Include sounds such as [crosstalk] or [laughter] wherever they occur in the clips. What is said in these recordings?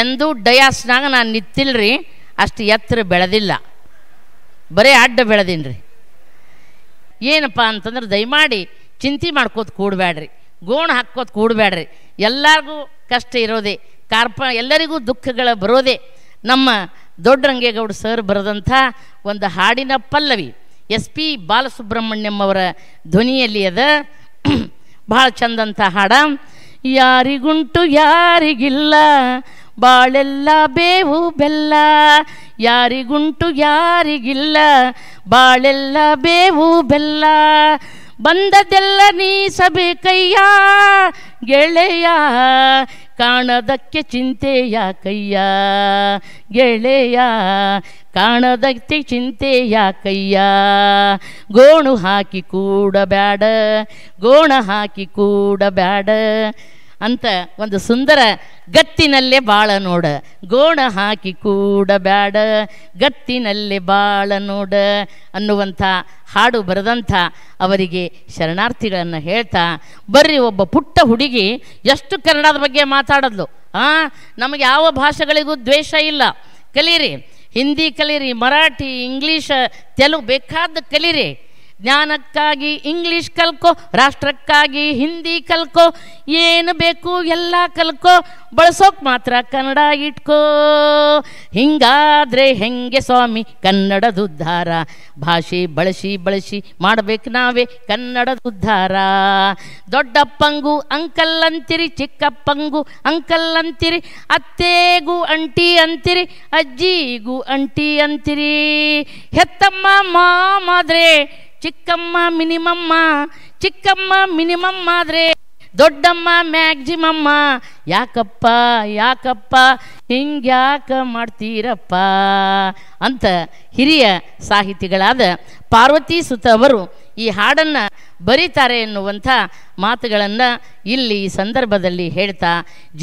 ಎಂದೂ ಡಯಾಸ್ನಾಗ ನಾನು ನಿತ್ತಿಲ್ರಿ ಅಷ್ಟು ಎತ್ತರ ಬೆಳೆದಿಲ್ಲ ಬರೀ ಅಡ್ಡ ಬೆಳೆದೀನಿ ಏನಪ್ಪ ಅಂತಂದ್ರೆ ದಯಮಾಡಿ ಚಿಂತೆ ಮಾಡ್ಕೋತ ಕೂಡಬೇಡ್ರಿ ಗೋಣ ಹಾಕ್ಕೋತ ಕೂಡಬೇಡ್ರಿ ಎಲ್ಲರಿಗೂ ಕಷ್ಟ ಇರೋದೇ ಕಾರ್ಪ ಎಲ್ಲರಿಗೂ ದುಃಖಗಳು ಬರೋದೇ ನಮ್ಮ ದೊಡ್ಡ ರಂಗೇಗೌಡ ಸರ್ ಬರೆದಂಥ ಒಂದು ಹಾಡಿನ ಪಲ್ಲವಿ ಎಸ್ ಪಿ ಬಾಲಸುಬ್ರಹ್ಮಣ್ಯಂ ಅವರ ಧ್ವನಿಯಲ್ಲಿ ಅದ ಭಾಳ [clears throat] ಚಂದಂಥ ಹಾಡ ಯಾರಿಗುಂಟು ಯಾರಿಗಿಲ್ಲ ಬಾಳೆಲ್ಲ ಬೇವು ಬೆಲ್ಲ ಯಾರಿಗುಂಟು ಯಾರಿಗಿಲ್ಲ ಬಾಳೆಲ್ಲ ಬೇವು ಬೆಲ್ಲ ಬಂದದೆಲ್ಲ ನೀಸಬೇಕಯ್ಯ ಗೆಳೆಯ ಕಾಣದಕ್ಕೆ ಚಿಂತೆಯ ಯಾಕಯ್ಯಾ ಗೆಳೆಯ ಕಾಣದಕ್ಕೆ ಚಿಂತೆಯ ಯಾಕಯ್ಯಾ ಗೋಣು ಹಾಕಿ ಬೇಡ ಗೋಣ ಹಾಕಿ ಬೇಡ ಅಂತ ಒಂದು ಸುಂದರ ಗತ್ತಿನಲ್ಲೇ ಬಾಳ ನೋಡ ಗೋಣ ಹಾಕಿ ಕೂಡ ಬ್ಯಾಡ ಗತ್ತಿನಲ್ಲೇ ಬಾಳ ನೋಡ ಅನ್ನುವಂಥ ಹಾಡು ಬರೆದಂಥ ಅವರಿಗೆ ಶರಣಾರ್ಥಿಗಳನ್ನು ಹೇಳ್ತಾ ಬರ್ರಿ ಒಬ್ಬ ಪುಟ್ಟ ಹುಡುಗಿ ಎಷ್ಟು ಕನ್ನಡದ ಬಗ್ಗೆ ಮಾತಾಡೋದ್ಲು ಹಾಂ ನಮಗೆ ಯಾವ ಭಾಷೆಗಳಿಗೂ ದ್ವೇಷ ಇಲ್ಲ ಕಲೀರಿ ಹಿಂದಿ ಕಲೀರಿ ಮರಾಠಿ ಇಂಗ್ಲೀಷ ತೆಲುಗು ಬೇಕಾದ ಕಲೀರಿ ಜ್ಞಾನಕ್ಕಾಗಿ ಇಂಗ್ಲೀಷ್ ಕಲ್ಕೋ ರಾಷ್ಟ್ರಕ್ಕಾಗಿ ಹಿಂದಿ ಕಲ್ಕೋ ಏನು ಬೇಕು ಎಲ್ಲ ಕಲ್ಕೋ ಬಳಸೋಕೆ ಮಾತ್ರ ಕನ್ನಡ ಇಟ್ಕೋ ಹಿಂಗಾದ್ರೆ ಹೆಂಗೆ ಸ್ವಾಮಿ ಕನ್ನಡದ ಉದ್ಧಾರ ಭಾಷೆ ಬಳಸಿ ಬಳಸಿ ಮಾಡಬೇಕು ನಾವೇ ಕನ್ನಡದ ಉದ್ಧಾರ ದೊಡ್ಡಪ್ಪಂಗು ಅಂಕಲ್ ಅಂತಿರಿ ಚಿಕ್ಕಪ್ಪಂಗು ಅಂಕಲ್ ಅಂತಿರಿ ಅತ್ತೆಗೂ ಅಂಟಿ ಅಂತಿರಿ ಅಜ್ಜಿಗೂ ಅಂಟಿ ಅಂತಿರಿ ಹೆತ್ತಮ್ಮ ಮಾಮಾದ್ರೆ ಚಿಕ್ಕಮ್ಮ ಮಿನಿಮಮ್ಮ ಚಿಕ್ಕಮ್ಮ ಮಿನಿಮಮ್ಮ ಆದರೆ ದೊಡ್ಡಮ್ಮ ಮ್ಯಾಕ್ಸಿಮಮ್ಮ ಯಾಕಪ್ಪ ಯಾಕಪ್ಪ ಹಿಂಗ್ಯಾಕ ಮಾಡ್ತೀರಪ್ಪ ಅಂತ ಹಿರಿಯ ಸಾಹಿತಿಗಳಾದ ಪಾರ್ವತಿ ಸುತ ಅವರು ಈ ಹಾಡನ್ನು ಬರೀತಾರೆ ಎನ್ನುವಂಥ ಮಾತುಗಳನ್ನು ಇಲ್ಲಿ ಈ ಸಂದರ್ಭದಲ್ಲಿ ಹೇಳ್ತಾ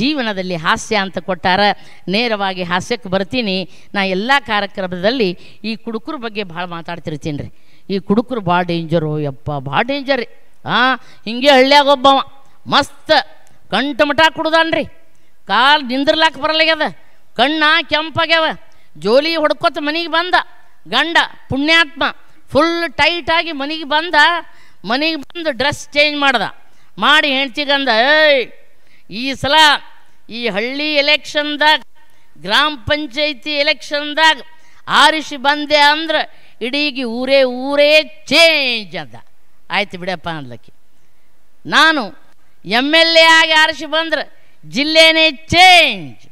ಜೀವನದಲ್ಲಿ ಹಾಸ್ಯ ಅಂತ ಕೊಟ್ಟಾರ ನೇರವಾಗಿ ಹಾಸ್ಯಕ್ಕೆ ಬರ್ತೀನಿ ನಾ ಎಲ್ಲ ಕಾರ್ಯಕ್ರಮದಲ್ಲಿ ಈ ಕುಡುಕರ ಬಗ್ಗೆ ಭಾಳ ಮಾತಾಡ್ತಿರ್ತೀನಿ ರೀ ಈ ಕುಡುಕರು ಭಾಳ ಡೇಂಜರು ಯಪ್ಪ ಭಾಳ ಡೇಂಜರ್ ರೀ ಹಾಂ ಹಿಂಗೆ ಹಳ್ಳಿಯಾಗ ಒಬ್ಬವ ಮಸ್ತ್ ಕಂಟು ಮಠ ಕುಡ್ದಾನ್ರಿ ಕಾಲು ನಿಂದಿರ್ಲಾಕ ಬರಲಾಗ್ಯದ ಕಣ್ಣ ಕೆಂಪಾಗ್ಯಾವ ಜೋಲಿ ಹೊಡ್ಕೊತ ಮನೆಗೆ ಬಂದ ಗಂಡ ಪುಣ್ಯಾತ್ಮ ಫುಲ್ ಟೈಟಾಗಿ ಮನೆಗೆ ಬಂದ ಮನೆಗೆ ಬಂದು ಡ್ರೆಸ್ ಚೇಂಜ್ ಮಾಡ್ದ ಮಾಡಿ ಹೆಂಡ್ತಿಗಂದ ಏಯ್ ಈ ಸಲ ಈ ಹಳ್ಳಿ ಎಲೆಕ್ಷನ್ದಾಗ ಗ್ರಾಮ ಪಂಚಾಯತಿ ಎಲೆಕ್ಷನ್ದಾಗ ಆರಿಸಿ ಬಂದೆ ಅಂದ್ರೆ ಇಡೀಗಿ ಊರೇ ಊರೇ ಚೇಂಜ್ ಅಂತ ಆಯ್ತು ಬಿಡಪ್ಪ ಅನ್ಲಕ್ಕೆ ನಾನು ಎಮ್ ಎಲ್ ಎ ಆಗಿ ಆರಿಸಿ ಬಂದ್ರೆ ಜಿಲ್ಲೆನೇ ಚೇಂಜ್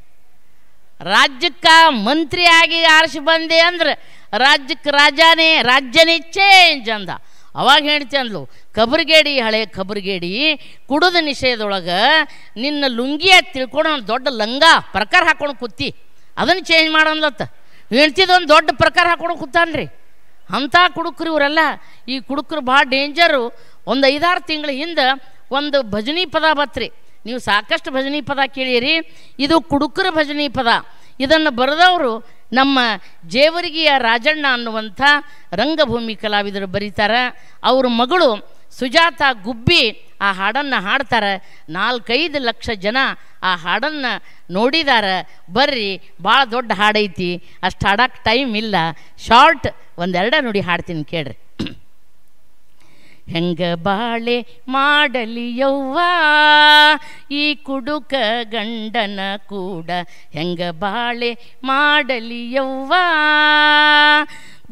ರಾಜ್ಯಕ್ಕೆ ಮಂತ್ರಿ ಆಗಿ ಆರಿಸಿ ಬಂದೆ ಅಂದ್ರೆ ರಾಜ್ಯಕ್ಕೆ ರಾಜಾನೇ ರಾಜ್ಯನೇ ಚೇಂಜ್ ಅಂದ ಅವಾಗ ಹೇಳ್ತಿ ಅಂದ್ಲು ಕಬರ್ಗೇಡಿ ಹಳೆ ಕಬರ್ಗೇಡಿ ಕುಡದ ನಿಷೇಧದೊಳಗೆ ನಿನ್ನ ಲುಂಗಿಯ ತಿಳ್ಕೊಂಡು ಒಂದು ದೊಡ್ಡ ಲಂಗ ಪ್ರಕಾರ ಹಾಕೊಂಡು ಕೂತಿ ಅದನ್ನು ಚೇಂಜ್ ಮಾಡಂದ್ಲತ್ತ ಒಂದು ದೊಡ್ಡ ಪ್ರಕಾರ ಹಾಕೊಂಡು ಕೂತಾನ್ರಿ ಅಂಥ ಕುಡುಕ್ರು ಇವರೆಲ್ಲ ಈ ಕುಡುಕ್ರು ಭಾಳ ಡೇಂಜರು ಒಂದು ಐದಾರು ತಿಂಗಳ ಹಿಂದೆ ಒಂದು ಭಜನಿ ಪದ ಬತ್ರಿ ನೀವು ಸಾಕಷ್ಟು ಭಜನಿ ಪದ ಕೇಳಿರಿ ಇದು ಕುಡುಕರ ಭಜನಿ ಪದ ಇದನ್ನು ಬರೆದವರು ನಮ್ಮ ಜೇವರಿಗೆಯ ರಾಜಣ್ಣ ಅನ್ನುವಂಥ ರಂಗಭೂಮಿ ಕಲಾವಿದರು ಬರೀತಾರೆ ಅವ್ರ ಮಗಳು ಸುಜಾತ ಗುಬ್ಬಿ ಆ ಹಾಡನ್ನು ಹಾಡ್ತಾರೆ ನಾಲ್ಕೈದು ಲಕ್ಷ ಜನ ಆ ಹಾಡನ್ನು ನೋಡಿದಾರ ಬರ್ರಿ ಭಾಳ ದೊಡ್ಡ ಹಾಡೈತಿ ಅಷ್ಟು ಹಾಡಕ್ಕೆ ಟೈಮ್ ಇಲ್ಲ ಶಾರ್ಟ್ ಒಂದೆರಡ ನುಡಿ ಹಾಡ್ತೀನಿ ಕೇಳ್ರಿ ಹೆಂಗ ಬಾಳೆ ಮಾಡಲಿ ಯವ್ವ ಈ ಕುಡುಕ ಗಂಡನ ಕೂಡ ಹೆಂಗ ಬಾಳೆ ಮಾಡಲಿ ಯವ್ವಾ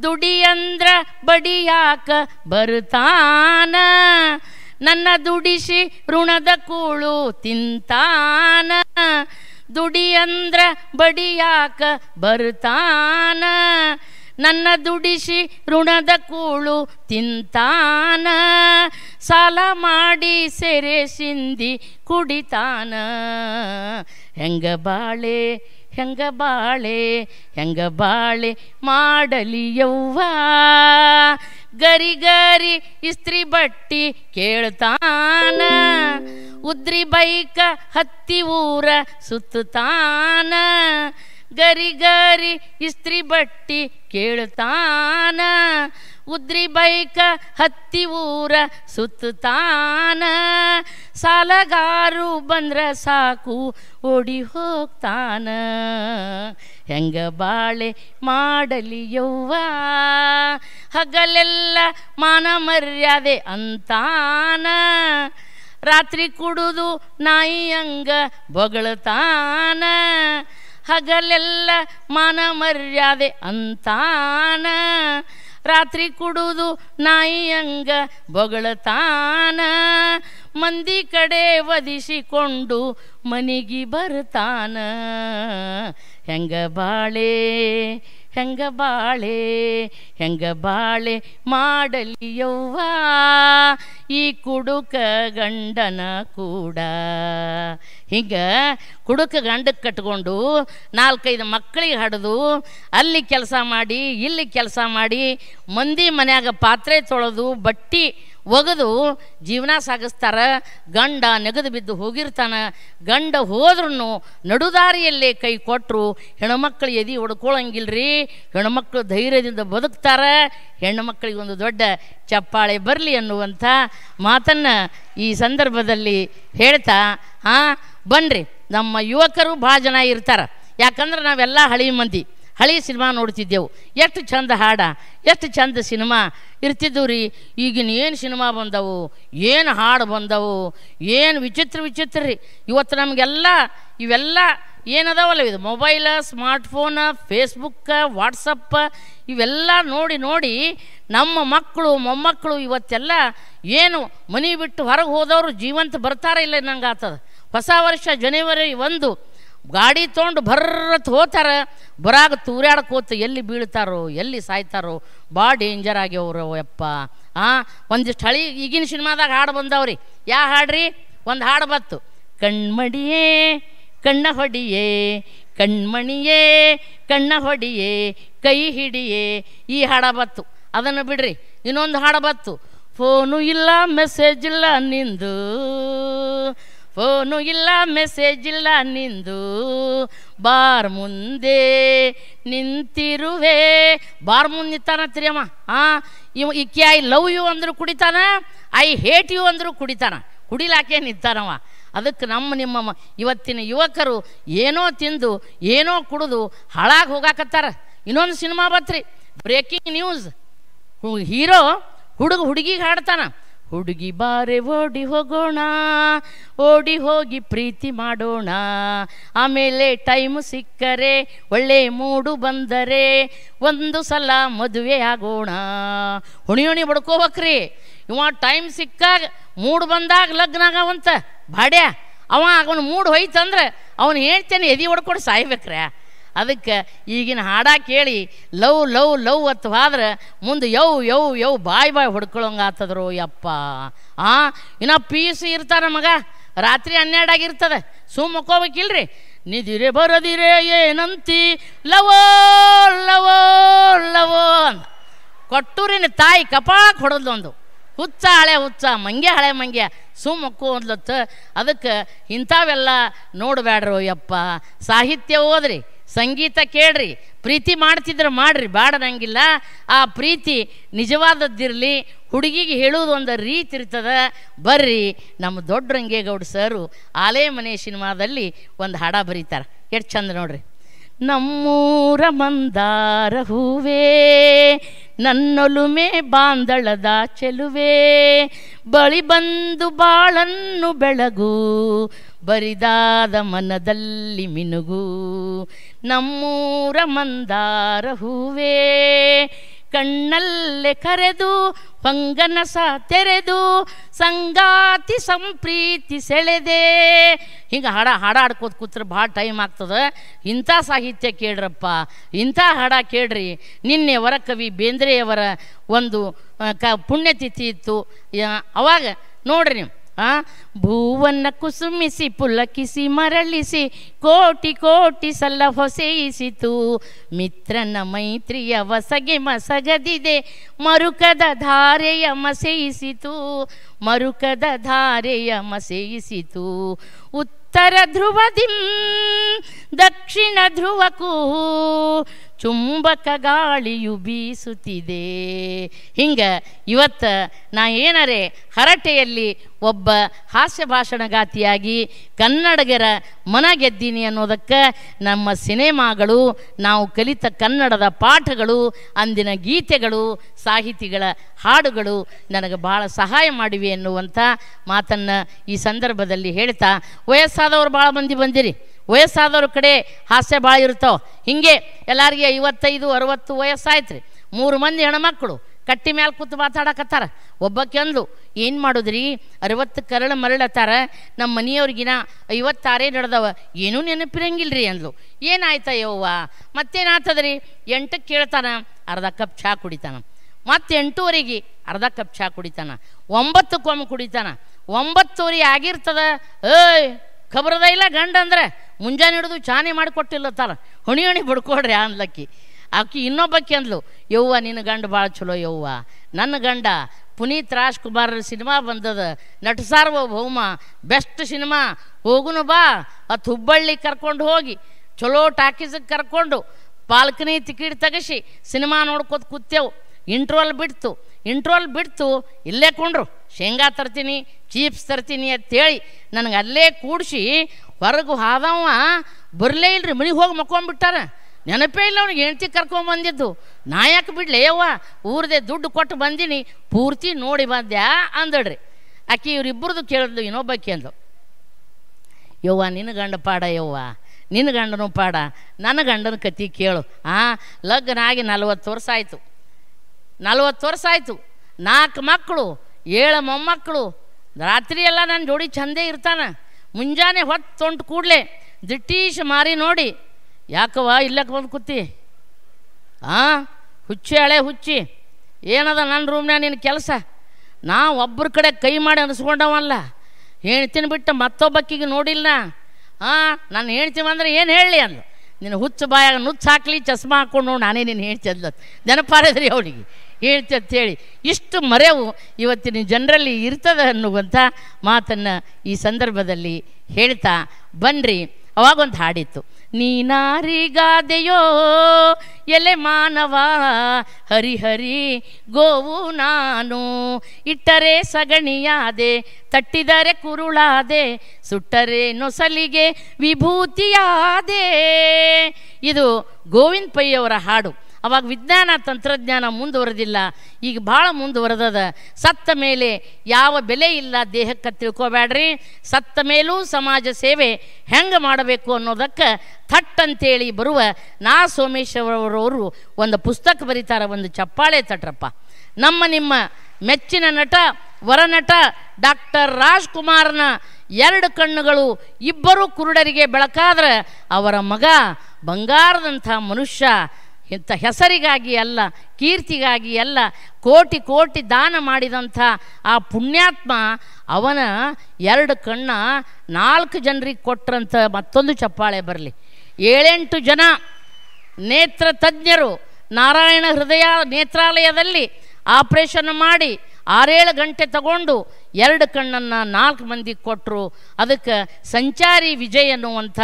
ದುಡಿಯಂದ್ರ ಬಡಿಯಾಕ ಬರ್ತಾನ ನನ್ನ ದುಡಿಸಿ ಋಣದ ಕೂಳು ತಿಂತಾನ ದುಡಿಯಂದ್ರ ಬಡಿಯಾಕ ಬರ್ತಾನ ನನ್ನ ದುಡಿಸಿ ಋಣದ ಕೂಳು ತಿಂತಾನ ಸಾಲ ಮಾಡಿ ಸೆರೆ ಸಿಂದಿ ಕುಡಿತಾನ ಹೆಂಗ ಬಾಳೆ ಹೆಂಗ ಬಾಳೆ ಹೆಂಗ ಬಾಳೆ ಮಾಡಲಿ ಯವ್ವ ಗರಿ ಗರಿ ಇಸ್ತ್ರಿ ಬಟ್ಟಿ ಕೇಳ್ತಾನ ಉದ್ರಿ ಬೈಕ ಹತ್ತಿ ಊರ ಸುತ್ತಾನ ಗರಿ ಗರಿ ಇಸ್ತ್ರಿ ಬಟ್ಟಿ ಕೇಳ್ತಾನ ಉದ್ರಿ ಬೈಕ ಹತ್ತಿ ಊರ ಸುತ್ತಾನ ಸಾಲಗಾರು ಬಂದ್ರ ಸಾಕು ಓಡಿ ಹೋಗ್ತಾನ ಹೆಂಗ ಬಾಳೆ ಮಾಡಲಿ ಯವ್ವ ಹಗಲೆಲ್ಲ ಮಾನ ಮರ್ಯಾದೆ ಅಂತಾನ ರಾತ್ರಿ ಕುಡಿದು ನಾಯಿ ಹಂಗ ಬೊಗಳತಾನ ಹಗಲೆಲ್ಲ ಮಾನ ಮರ್ಯಾದೆ ಅಂತಾನ ರಾತ್ರಿ ಕುಡುದು ನಾಯಿಯಂಗ ಬೊಗಳತಾನ ಮಂದಿ ಕಡೆ ವದಿಸಿಕೊಂಡು ಮನೆಗೆ ಬರ್ತಾನ ಹೆಂಗ ಬಾಳೆ ಹೆಂಗ ಬಾಳೆ ಹೆಂಗ ಬಾಳೆ ಮಾಡಲಿಯವ್ವ ಈ ಕುಡುಕ ಗಂಡನ ಕೂಡ ಹಿಂಗ ಕುಡುಕ ಗಂಡಕ್ಕೆ ಕಟ್ಕೊಂಡು ನಾಲ್ಕೈದು ಮಕ್ಕಳಿಗೆ ಹಡಿದು ಅಲ್ಲಿ ಕೆಲಸ ಮಾಡಿ ಇಲ್ಲಿ ಕೆಲಸ ಮಾಡಿ ಮಂದಿ ಮನ್ಯಾಗ ಪಾತ್ರೆ ತೊಳೆದು ಬಟ್ಟಿ ಒಗದು ಜೀವನ ಸಾಗಿಸ್ತಾರೆ ಗಂಡ ನೆಗೆದು ಬಿದ್ದು ಹೋಗಿರ್ತಾನೆ ಗಂಡ ಹೋದ್ರೂ ನಡುದಾರಿಯಲ್ಲೇ ಕೈ ಕೊಟ್ಟರು ಹೆಣ್ಮಕ್ಳು ಎದಿ ರೀ ಹೆಣ್ಮಕ್ಳು ಧೈರ್ಯದಿಂದ ಬದುಕ್ತಾರೆ ಹೆಣ್ಮಕ್ಳಿಗೆ ಒಂದು ದೊಡ್ಡ ಚಪ್ಪಾಳೆ ಬರಲಿ ಅನ್ನುವಂಥ ಮಾತನ್ನು ಈ ಸಂದರ್ಭದಲ್ಲಿ ಹೇಳ್ತಾ ಹಾಂ ಬನ್ನಿರಿ ನಮ್ಮ ಯುವಕರು ಭಾಳ ಜನ ಇರ್ತಾರೆ ಯಾಕಂದ್ರೆ ನಾವೆಲ್ಲ ಹಳಿ ಮಂದಿ ಹಳೆಯ ಸಿನಿಮಾ ನೋಡ್ತಿದ್ದೆವು ಎಷ್ಟು ಚಂದ ಹಾಡ ಎಷ್ಟು ಚಂದ ಸಿನಿಮಾ ಇರ್ತಿದ್ದವು ರೀ ಈಗಿನ ಏನು ಸಿನಿಮಾ ಬಂದವು ಏನು ಹಾಡು ಬಂದವು ಏನು ವಿಚಿತ್ರ ವಿಚಿತ್ರ ರೀ ಇವತ್ತು ನಮಗೆಲ್ಲ ಇವೆಲ್ಲ ಏನದವಲ್ಲ ಇದು ಮೊಬೈಲ ಸ್ಮಾರ್ಟ್ಫೋನ ಫೇಸ್ಬುಕ್ಕ ವಾಟ್ಸಪ್ಪ ಇವೆಲ್ಲ ನೋಡಿ ನೋಡಿ ನಮ್ಮ ಮಕ್ಕಳು ಮೊಮ್ಮಕ್ಕಳು ಇವತ್ತೆಲ್ಲ ಏನು ಮನೆ ಬಿಟ್ಟು ಹೊರಗೆ ಹೋದವರು ಜೀವಂತ ಬರ್ತಾರ ಇಲ್ಲ ನಂಗೆ ಆತದ ಹೊಸ ವರ್ಷ ಜನವರಿ ಒಂದು ಗಾಡಿ ತೊಗೊಂಡು ಬರ್ರತ್ ಹೋತಾರ ಬರಾಗ ತೂರ್ಯಾಡ್ಕೋತ ಎಲ್ಲಿ ಬೀಳ್ತಾರೋ ಎಲ್ಲಿ ಸಾಯ್ತಾರೋ ಭಾಳ ಡೇಂಜರ್ ಆಗ್ಯವ್ರು ಯಪ್ಪ ಹಾಂ ಒಂದಿಷ್ಟು ಹಳಿ ಈಗಿನ ಸಿನಿಮಾದಾಗ ಹಾಡು ಬಂದವ್ರಿ ಯಾ ಹಾಡ್ರಿ ಒಂದು ಹಾಡು ಬತ್ತು ಕಣ್ಮಡಿಯೇ ಕಣ್ಣ ಹೊಡಿಯೇ ಕಣ್ಮಣಿಯೇ ಕಣ್ಣ ಹೊಡಿಯೇ ಕೈ ಹಿಡಿಯೇ ಈ ಹಾಡ ಬತ್ತು ಅದನ್ನು ಬಿಡ್ರಿ ಇನ್ನೊಂದು ಹಾಡ ಬತ್ತು ಫೋನು ಇಲ್ಲ ಮೆಸೇಜ್ ಇಲ್ಲ ನಿಂದು ಫೋನು ಇಲ್ಲ ಮೆಸೇಜ್ ಇಲ್ಲ ನಿಂದು ಬಾರ್ ಮುಂದೆ ನಿಂತಿರುವೆ ಬಾರ್ ಮುಂದೆ ನಿಂತಾನತ್ರಿ ಅಮ್ಮ ಹಾಂ ಇವ ಇಕ್ಕಿ ಐ ಲವ್ ಯು ಅಂದರೂ ಕುಡಿತಾನ ಐ ಹೇಟ್ ಯು ಅಂದರೂ ಕುಡಿತಾನ ಕುಡಿಲಾಕೆ ನಿಂತಾನವ ಅದಕ್ಕೆ ನಮ್ಮ ನಿಮ್ಮ ಇವತ್ತಿನ ಯುವಕರು ಏನೋ ತಿಂದು ಏನೋ ಕುಡಿದು ಹಾಳಾಗಿ ಹೋಗಾಕತ್ತಾರ ಇನ್ನೊಂದು ಸಿನಿಮಾ ಬತ್ರಿ ಬ್ರೇಕಿಂಗ್ ನ್ಯೂಸ್ ಹೀರೋ ಹುಡುಗ ಹುಡುಗಿಗೆ ಹಾಡ್ತಾನೆ ಹುಡುಗಿ ಬಾರೆ ಓಡಿ ಹೋಗೋಣ ಓಡಿ ಹೋಗಿ ಪ್ರೀತಿ ಮಾಡೋಣ ಆಮೇಲೆ ಟೈಮ್ ಸಿಕ್ಕರೆ ಒಳ್ಳೆ ಮೂಡು ಬಂದರೆ ಒಂದು ಸಲ ಮದುವೆ ಆಗೋಣ ಹುಣಿ ಹುಣಿ ಬಡ್ಕೋಬೇಕ್ರಿ ಇವ ಟೈಮ್ ಸಿಕ್ಕಾಗ ಮೂಡು ಬಂದಾಗ ಲಗ್ನ ಆಗವಂತ ಬಾಡ್ಯ ಅವ ಅವನ ಮೂಡ್ ಹೋಯ್ತಂದ್ರೆ ಅವನು ಹೇಳ್ತೇನೆ ಎದಿ ಹೊಡ್ಕೊಂಡು ಸಾಯ್ಬೇಕ್ರೆ ಅದಕ್ಕೆ ಈಗಿನ ಹಾಡ ಕೇಳಿ ಲವ್ ಲವ್ ಲವ್ ಅತ್ತು ಮುಂದೆ ಯವ್ ಯವ್ ಯವ್ ಬಾಯ್ ಬಾಯ್ ಹೊಡ್ಕೊಳಂಗಾತದ್ರು ಯಪ್ಪ ಆ ಇನ್ನ ಪಿ ಸಿ ಇರ್ತಾರ ಮಗ ರಾತ್ರಿ ಹನ್ನೆರಡು ಆಗಿರ್ತದೆ ಸುಮ್ಮ ಹೋಗ್ಬೇಕಿಲ್ರಿ ನಿದಿರೆ ಬರದಿರೆ ಏನಂತಿ ಲವೋ ಲವೋ ಲವೋ ಅಂತ ಕೊಟ್ಟೂರಿನ ತಾಯಿ ಕಪಾಳಕ್ಕೆ ಹೊಡೋದು ಒಂದು ಹುಚ್ಚ ಹಳೆ ಹುಚ್ಚ ಮಂಗೆ ಹಳೆ ಮಂಗೆ ಸುಮ್ಮಕ್ಕು ಅಂದ್ಲತ್ತು ಅದಕ್ಕೆ ಇಂಥವೆಲ್ಲ ನೋಡಬೇಡ್ರೋ ಯಪ್ಪ ಸಾಹಿತ್ಯ ಓದ್ರಿ ಸಂಗೀತ ಕೇಳ್ರಿ ಪ್ರೀತಿ ಮಾಡ್ತಿದ್ರೆ ಮಾಡ್ರಿ ಬಾಡದಂಗಿಲ್ಲ ಆ ಪ್ರೀತಿ ನಿಜವಾದದ್ದಿರಲಿ ಹುಡುಗಿಗೆ ಹೇಳೋದು ಒಂದು ರೀತಿ ಇರ್ತದೆ ಬರ್ರಿ ನಮ್ಮ ದೊಡ್ಡ ರಂಗೇಗೌಡ ಸರು ಆಲೇ ಮನೆ ಸಿನಿಮಾದಲ್ಲಿ ಒಂದು ಹಾಡ ಬರೀತಾರೆ ಎಷ್ಟು ಚಂದ ನೋಡ್ರಿ ನಮ್ಮೂರ ಮಂದಾರ ಹೂವೇ ನನ್ನೊಲುಮೆ ಬಾಂದಳದ ಚೆಲುವೆ ಬಳಿ ಬಂದು ಬಾಳನ್ನು ಬೆಳಗು ಬರಿದಾದ ಮನದಲ್ಲಿ ಮಿನುಗು ನಮ್ಮೂರ ಮಂದಾರ ಹೂವೇ ಕಣ್ಣಲ್ಲೇ ಕರೆದು ಪಂಗನಸ ತೆರೆದು ಸಂಗಾತಿ ಸಂಪ್ರೀತಿ ಸೆಳೆದೆ ಹಿಂಗೆ ಹಾಡ ಹಾಡ ಹಾಡ್ಕೋತ ಕೂತ್ರೆ ಭಾಳ ಟೈಮ್ ಆಗ್ತದೆ ಇಂಥ ಸಾಹಿತ್ಯ ಕೇಳ್ರಪ್ಪ ಇಂಥ ಹಾಡ ಕೇಳ್ರಿ ನಿನ್ನೆ ಕವಿ ಬೇಂದ್ರೆಯವರ ಒಂದು ಕ ಪುಣ್ಯತಿಥಿ ಇತ್ತು ಅವಾಗ ನೋಡ್ರಿ ನೀವು ಆ ಭೂವನ್ನು ಕುಸುಮಿಸಿ ಪುಲಕಿಸಿ ಮರಳಿಸಿ ಕೋಟಿ ಕೋಟಿ ಸಲ್ಲ ಹೊಸೆಯಿಸಿತು ಮಿತ್ರನ ಮೈತ್ರಿಯ ವಸಗೆ ಮಸಗದಿದೆ ಮರುಕದ ಧಾರೆಯ ಮಸೆಯಿಸಿತು ಮರುಕದ ಧಾರೆಯ ಮಸೆಯಿಸಿತು ಉತ್ತರ ಧ್ರುವದಿಂ ದಕ್ಷಿಣ ಧ್ರುವಕ್ಕೂ ಚುಂಬಕ ಗಾಳಿಯು ಬೀಸುತ್ತಿದೆ ಹಿಂಗೆ ಇವತ್ತು ನಾ ಏನರೆ ಹರಟೆಯಲ್ಲಿ ಒಬ್ಬ ಹಾಸ್ಯ ಭಾಷಣಗಾತಿಯಾಗಿ ಕನ್ನಡಿಗರ ಮನ ಗೆದ್ದೀನಿ ಅನ್ನೋದಕ್ಕೆ ನಮ್ಮ ಸಿನಿಮಾಗಳು ನಾವು ಕಲಿತ ಕನ್ನಡದ ಪಾಠಗಳು ಅಂದಿನ ಗೀತೆಗಳು ಸಾಹಿತಿಗಳ ಹಾಡುಗಳು ನನಗೆ ಭಾಳ ಸಹಾಯ ಮಾಡಿವೆ ಎನ್ನುವಂಥ ಮಾತನ್ನು ಈ ಸಂದರ್ಭದಲ್ಲಿ ಹೇಳ್ತಾ ವಯಸ್ಸಾದವರು ಭಾಳ ಮಂದಿ ಬಂದಿರಿ ವಯಸ್ಸಾದವ್ರ ಕಡೆ ಹಾಸ್ಯ ಭಾಳ ಇರ್ತಾವೆ ಹಿಂಗೆ ಎಲ್ಲರಿಗೆ ಐವತ್ತೈದು ಅರವತ್ತು ವಯಸ್ಸಾಯ್ತು ರೀ ಮೂರು ಮಂದಿ ಹೆಣ್ಮಕ್ಳು ಕಟ್ಟಿ ಮ್ಯಾಲೆ ಕೂತು ಮಾತಾಡಕತ್ತಾರ ಒಬ್ಬಕ್ಕೆ ಅಂದ್ಲು ಏನು ಮಾಡೋದ್ರಿ ಅರವತ್ತು ಕರಳ ಮರಳತ್ತಾರ ನಮ್ಮ ಮನೆಯವ್ರಿಗಿನ ಐವತ್ತಾರೇ ನಡೆದವ ಏನೂ ರೀ ಅಂದ್ಲು ಏನಾಯ್ತಾ ಮತ್ತೇನು ಮತ್ತೇನಾಗ್ತದ್ರಿ ಎಂಟಕ್ಕೆ ಕೇಳ್ತಾನ ಅರ್ಧ ಕಪ್ ಚಹಾ ಕುಡಿತಾನ ಮತ್ತು ಎಂಟೂವರೆಗೆ ಅರ್ಧ ಕಪ್ ಚಹಾ ಕುಡಿತಾನ ಒಂಬತ್ತಕ್ಕೊಮ್ಮೆ ಕುಡಿತಾನ ಒಂಬತ್ತುವರೆ ಆಗಿರ್ತದ ಏಯ್ ಖಬರದ ಇಲ್ಲ ಗಂಡ ಅಂದ್ರೆ ಮುಂಜಾನೆ ಹಿಡಿದು ಚಾನೆ ಮಾಡಿಕೊಟ್ಟಿಲ್ಲ ತರ ಹೊಣಿ ಹೊಣಿ ಬಿಡ್ಕೊಡ್ರಿ ಅನ್ಲಕ್ಕಿ ಆಕಿ ಇನ್ನೊಬ್ಬಕ್ಕೆ ಅಂದ್ಲು ಯವ್ವ ನಿನ್ನ ಗಂಡ ಭಾಳ ಚಲೋ ಯವ್ವ ನನ್ನ ಗಂಡ ಪುನೀತ್ ರಾಜ್ಕುಮಾರ್ ಸಿನಿಮಾ ಬಂದದ ನಟಸಾರ್ವ ಭೌಮ ಬೆಸ್ಟ್ ಸಿನಿಮಾ ಹೋಗುನು ಬಾ ಅತ್ ಹುಬ್ಬಳ್ಳಿ ಕರ್ಕೊಂಡು ಹೋಗಿ ಚಲೋ ಟಾಕೀಸಿಗೆ ಕರ್ಕೊಂಡು ಪಾಲ್ಕನಿ ತಿಕೀಟ್ ತಗಸಿ ಸಿನಿಮಾ ನೋಡ್ಕೊತ ಕೂತೇವು ಇಂಟ್ರೋಲ್ ಬಿಡ್ತು ಇಂಟ್ರೋಲ್ ಬಿಡ್ತು ಇಲ್ಲೇ ಕುಂಡ್ರು ಶೇಂಗಾ ತರ್ತೀನಿ ಚೀಪ್ಸ್ ತರ್ತೀನಿ ಅಂತೇಳಿ ನನಗೆ ಅಲ್ಲೇ ಕೂಡಿಸಿ ಹೊರಗೆ ಹಾದವ ಬರಲೇ ಇಲ್ರಿ ಮನೆಗೆ ಹೋಗಿ ಮಕ್ಕೊಂಡ್ಬಿಟ್ಟಾರ ನೆನಪೇ ಇಲ್ಲ ಅವ್ನಿಗೆ ಹೆಂಡ್ತಿ ಕರ್ಕೊಂಬಂದಿದ್ದು ನಾ ಯಾಕೆ ಬಿಡ್ಲಿ ಯವ್ವ ಊರದೇ ದುಡ್ಡು ಕೊಟ್ಟು ಬಂದೀನಿ ಪೂರ್ತಿ ನೋಡಿ ಬಂದ್ಯಾ ಅಂದಡ್ರಿ ಆಕೆ ಇವರಿಬ್ಬರದು ಕೇಳಿದ್ಲು ಇನ್ನೊಬ್ಬ ಅಂದ್ಲು ಯವ್ವ ನಿನ್ನ ಗಂಡ ಪಾಡ ಯವ್ವ ನಿನ್ನ ಗಂಡನು ಪಾಡ ನನ್ನ ಗಂಡನ ಕತಿ ಕೇಳು ಆ ಲಗ್ನ ಆಗಿ ನಲ್ವತ್ತು ವರ್ಷ ಆಯಿತು ನಲ್ವತ್ತು ವರ್ಷ ಆಯಿತು ನಾಲ್ಕು ಮಕ್ಕಳು ಏಳು ಮೊಮ್ಮಕ್ಕಳು ರಾತ್ರಿಯೆಲ್ಲ ನನ್ನ ಜೋಡಿ ಚಂದೇ ಇರ್ತಾನೆ ಮುಂಜಾನೆ ಹೊತ್ತು ತೊಂಟು ಕೂಡಲೇ ದಿಟ್ಟೀಶ್ ಮಾರಿ ನೋಡಿ ಯಾಕವ ಇಲ್ಲಕ್ಕೆ ಬಂದು ಕೂತಿ ಹಾಂ ಹುಚ್ಚಿ ಹಳೆ ಹುಚ್ಚಿ ಏನದ ನನ್ನ ರೂಮ್ನ್ಯಾಗ ನಿನ್ನ ಕೆಲಸ ನಾ ಒಬ್ಬರ ಕಡೆ ಕೈ ಮಾಡಿ ಅನಿಸ್ಕೊಂಡವಲ್ಲ ಹೇಳ್ತೀನಿ ಬಿಟ್ಟು ಮತ್ತೊಬ್ಬಕ್ಕಿಗೆ ನೋಡಿಲ್ಲ ಹಾಂ ನಾನು ಹೇಳ್ತೀವಿ ಅಂದರೆ ಏನು ಹೇಳಿ ಅಂದ್ಲು ನಿನ್ನ ಹುಚ್ಚು ಬಾಯಾಗ ನುಚ್ಚು ಹಾಕ್ಲಿ ಚಸ್ಮಾ ಹಾಕ್ಕೊಂಡು ನಾನೇ ನೀನು ಹೇಳ್ತಿ ಅಂದ್ಲು ಅವಳಿಗೆ ಹೇಳ್ತಿ ಹೇಳಿ ಇಷ್ಟು ಮರೆವು ಇವತ್ತಿನ ಜನರಲ್ಲಿ ಇರ್ತದೆ ಅನ್ನುವಂಥ ಮಾತನ್ನು ಈ ಸಂದರ್ಭದಲ್ಲಿ ಹೇಳ್ತಾ ಬನ್ನಿರಿ ಅವಾಗೊಂದು ಹಾಡಿತ್ತು ನೀನಾರಿಗಾದೆಯೋ ಎಲೆ ಮಾನವ ಹರಿಹರಿ ಗೋವು ನಾನು ಇಟ್ಟರೆ ಸಗಣಿಯಾದೆ ತಟ್ಟಿದರೆ ಕುರುಳಾದೆ ಸುಟ್ಟರೆ ನೊಸಲಿಗೆ ವಿಭೂತಿಯಾದೆ ಇದು ಗೋವಿಂದ ಪೈಯವರ ಹಾಡು ಅವಾಗ ವಿಜ್ಞಾನ ತಂತ್ರಜ್ಞಾನ ಮುಂದುವರೆದಿಲ್ಲ ಈಗ ಭಾಳ ಮುಂದುವರೆದದ ಸತ್ತ ಮೇಲೆ ಯಾವ ಬೆಲೆ ಇಲ್ಲ ದೇಹಕ್ಕೆ ತಿಳ್ಕೊಬ್ಯಾಡ್ರಿ ಸತ್ತ ಮೇಲೂ ಸಮಾಜ ಸೇವೆ ಹೆಂಗೆ ಮಾಡಬೇಕು ಅನ್ನೋದಕ್ಕೆ ಥಟ್ ಅಂತೇಳಿ ಬರುವ ನಾ ಸೋಮೇಶ್ವರವರವರು ಒಂದು ಪುಸ್ತಕ ಬರೀತಾರ ಒಂದು ಚಪ್ಪಾಳೆ ತಟ್ರಪ್ಪ ನಮ್ಮ ನಿಮ್ಮ ಮೆಚ್ಚಿನ ನಟ ವರನಟ ಡಾಕ್ಟರ್ ರಾಜ್ಕುಮಾರ್ನ ಎರಡು ಕಣ್ಣುಗಳು ಇಬ್ಬರು ಕುರುಡರಿಗೆ ಬೆಳಕಾದ್ರೆ ಅವರ ಮಗ ಬಂಗಾರದಂಥ ಮನುಷ್ಯ ಇಂಥ ಹೆಸರಿಗಾಗಿ ಅಲ್ಲ ಕೀರ್ತಿಗಾಗಿ ಅಲ್ಲ ಕೋಟಿ ಕೋಟಿ ದಾನ ಮಾಡಿದಂಥ ಆ ಪುಣ್ಯಾತ್ಮ ಅವನ ಎರಡು ಕಣ್ಣ ನಾಲ್ಕು ಜನರಿಗೆ ಕೊಟ್ಟರಂಥ ಮತ್ತೊಂದು ಚಪ್ಪಾಳೆ ಬರಲಿ ಏಳೆಂಟು ಜನ ನೇತ್ರ ತಜ್ಞರು ನಾರಾಯಣ ಹೃದಯ ನೇತ್ರಾಲಯದಲ್ಲಿ ಆಪರೇಷನ್ ಮಾಡಿ ಆರೇಳು ಗಂಟೆ ತಗೊಂಡು ಎರಡು ಕಣ್ಣನ್ನು ನಾಲ್ಕು ಮಂದಿಗೆ ಕೊಟ್ಟರು ಅದಕ್ಕೆ ಸಂಚಾರಿ ವಿಜಯ್ ಅನ್ನುವಂಥ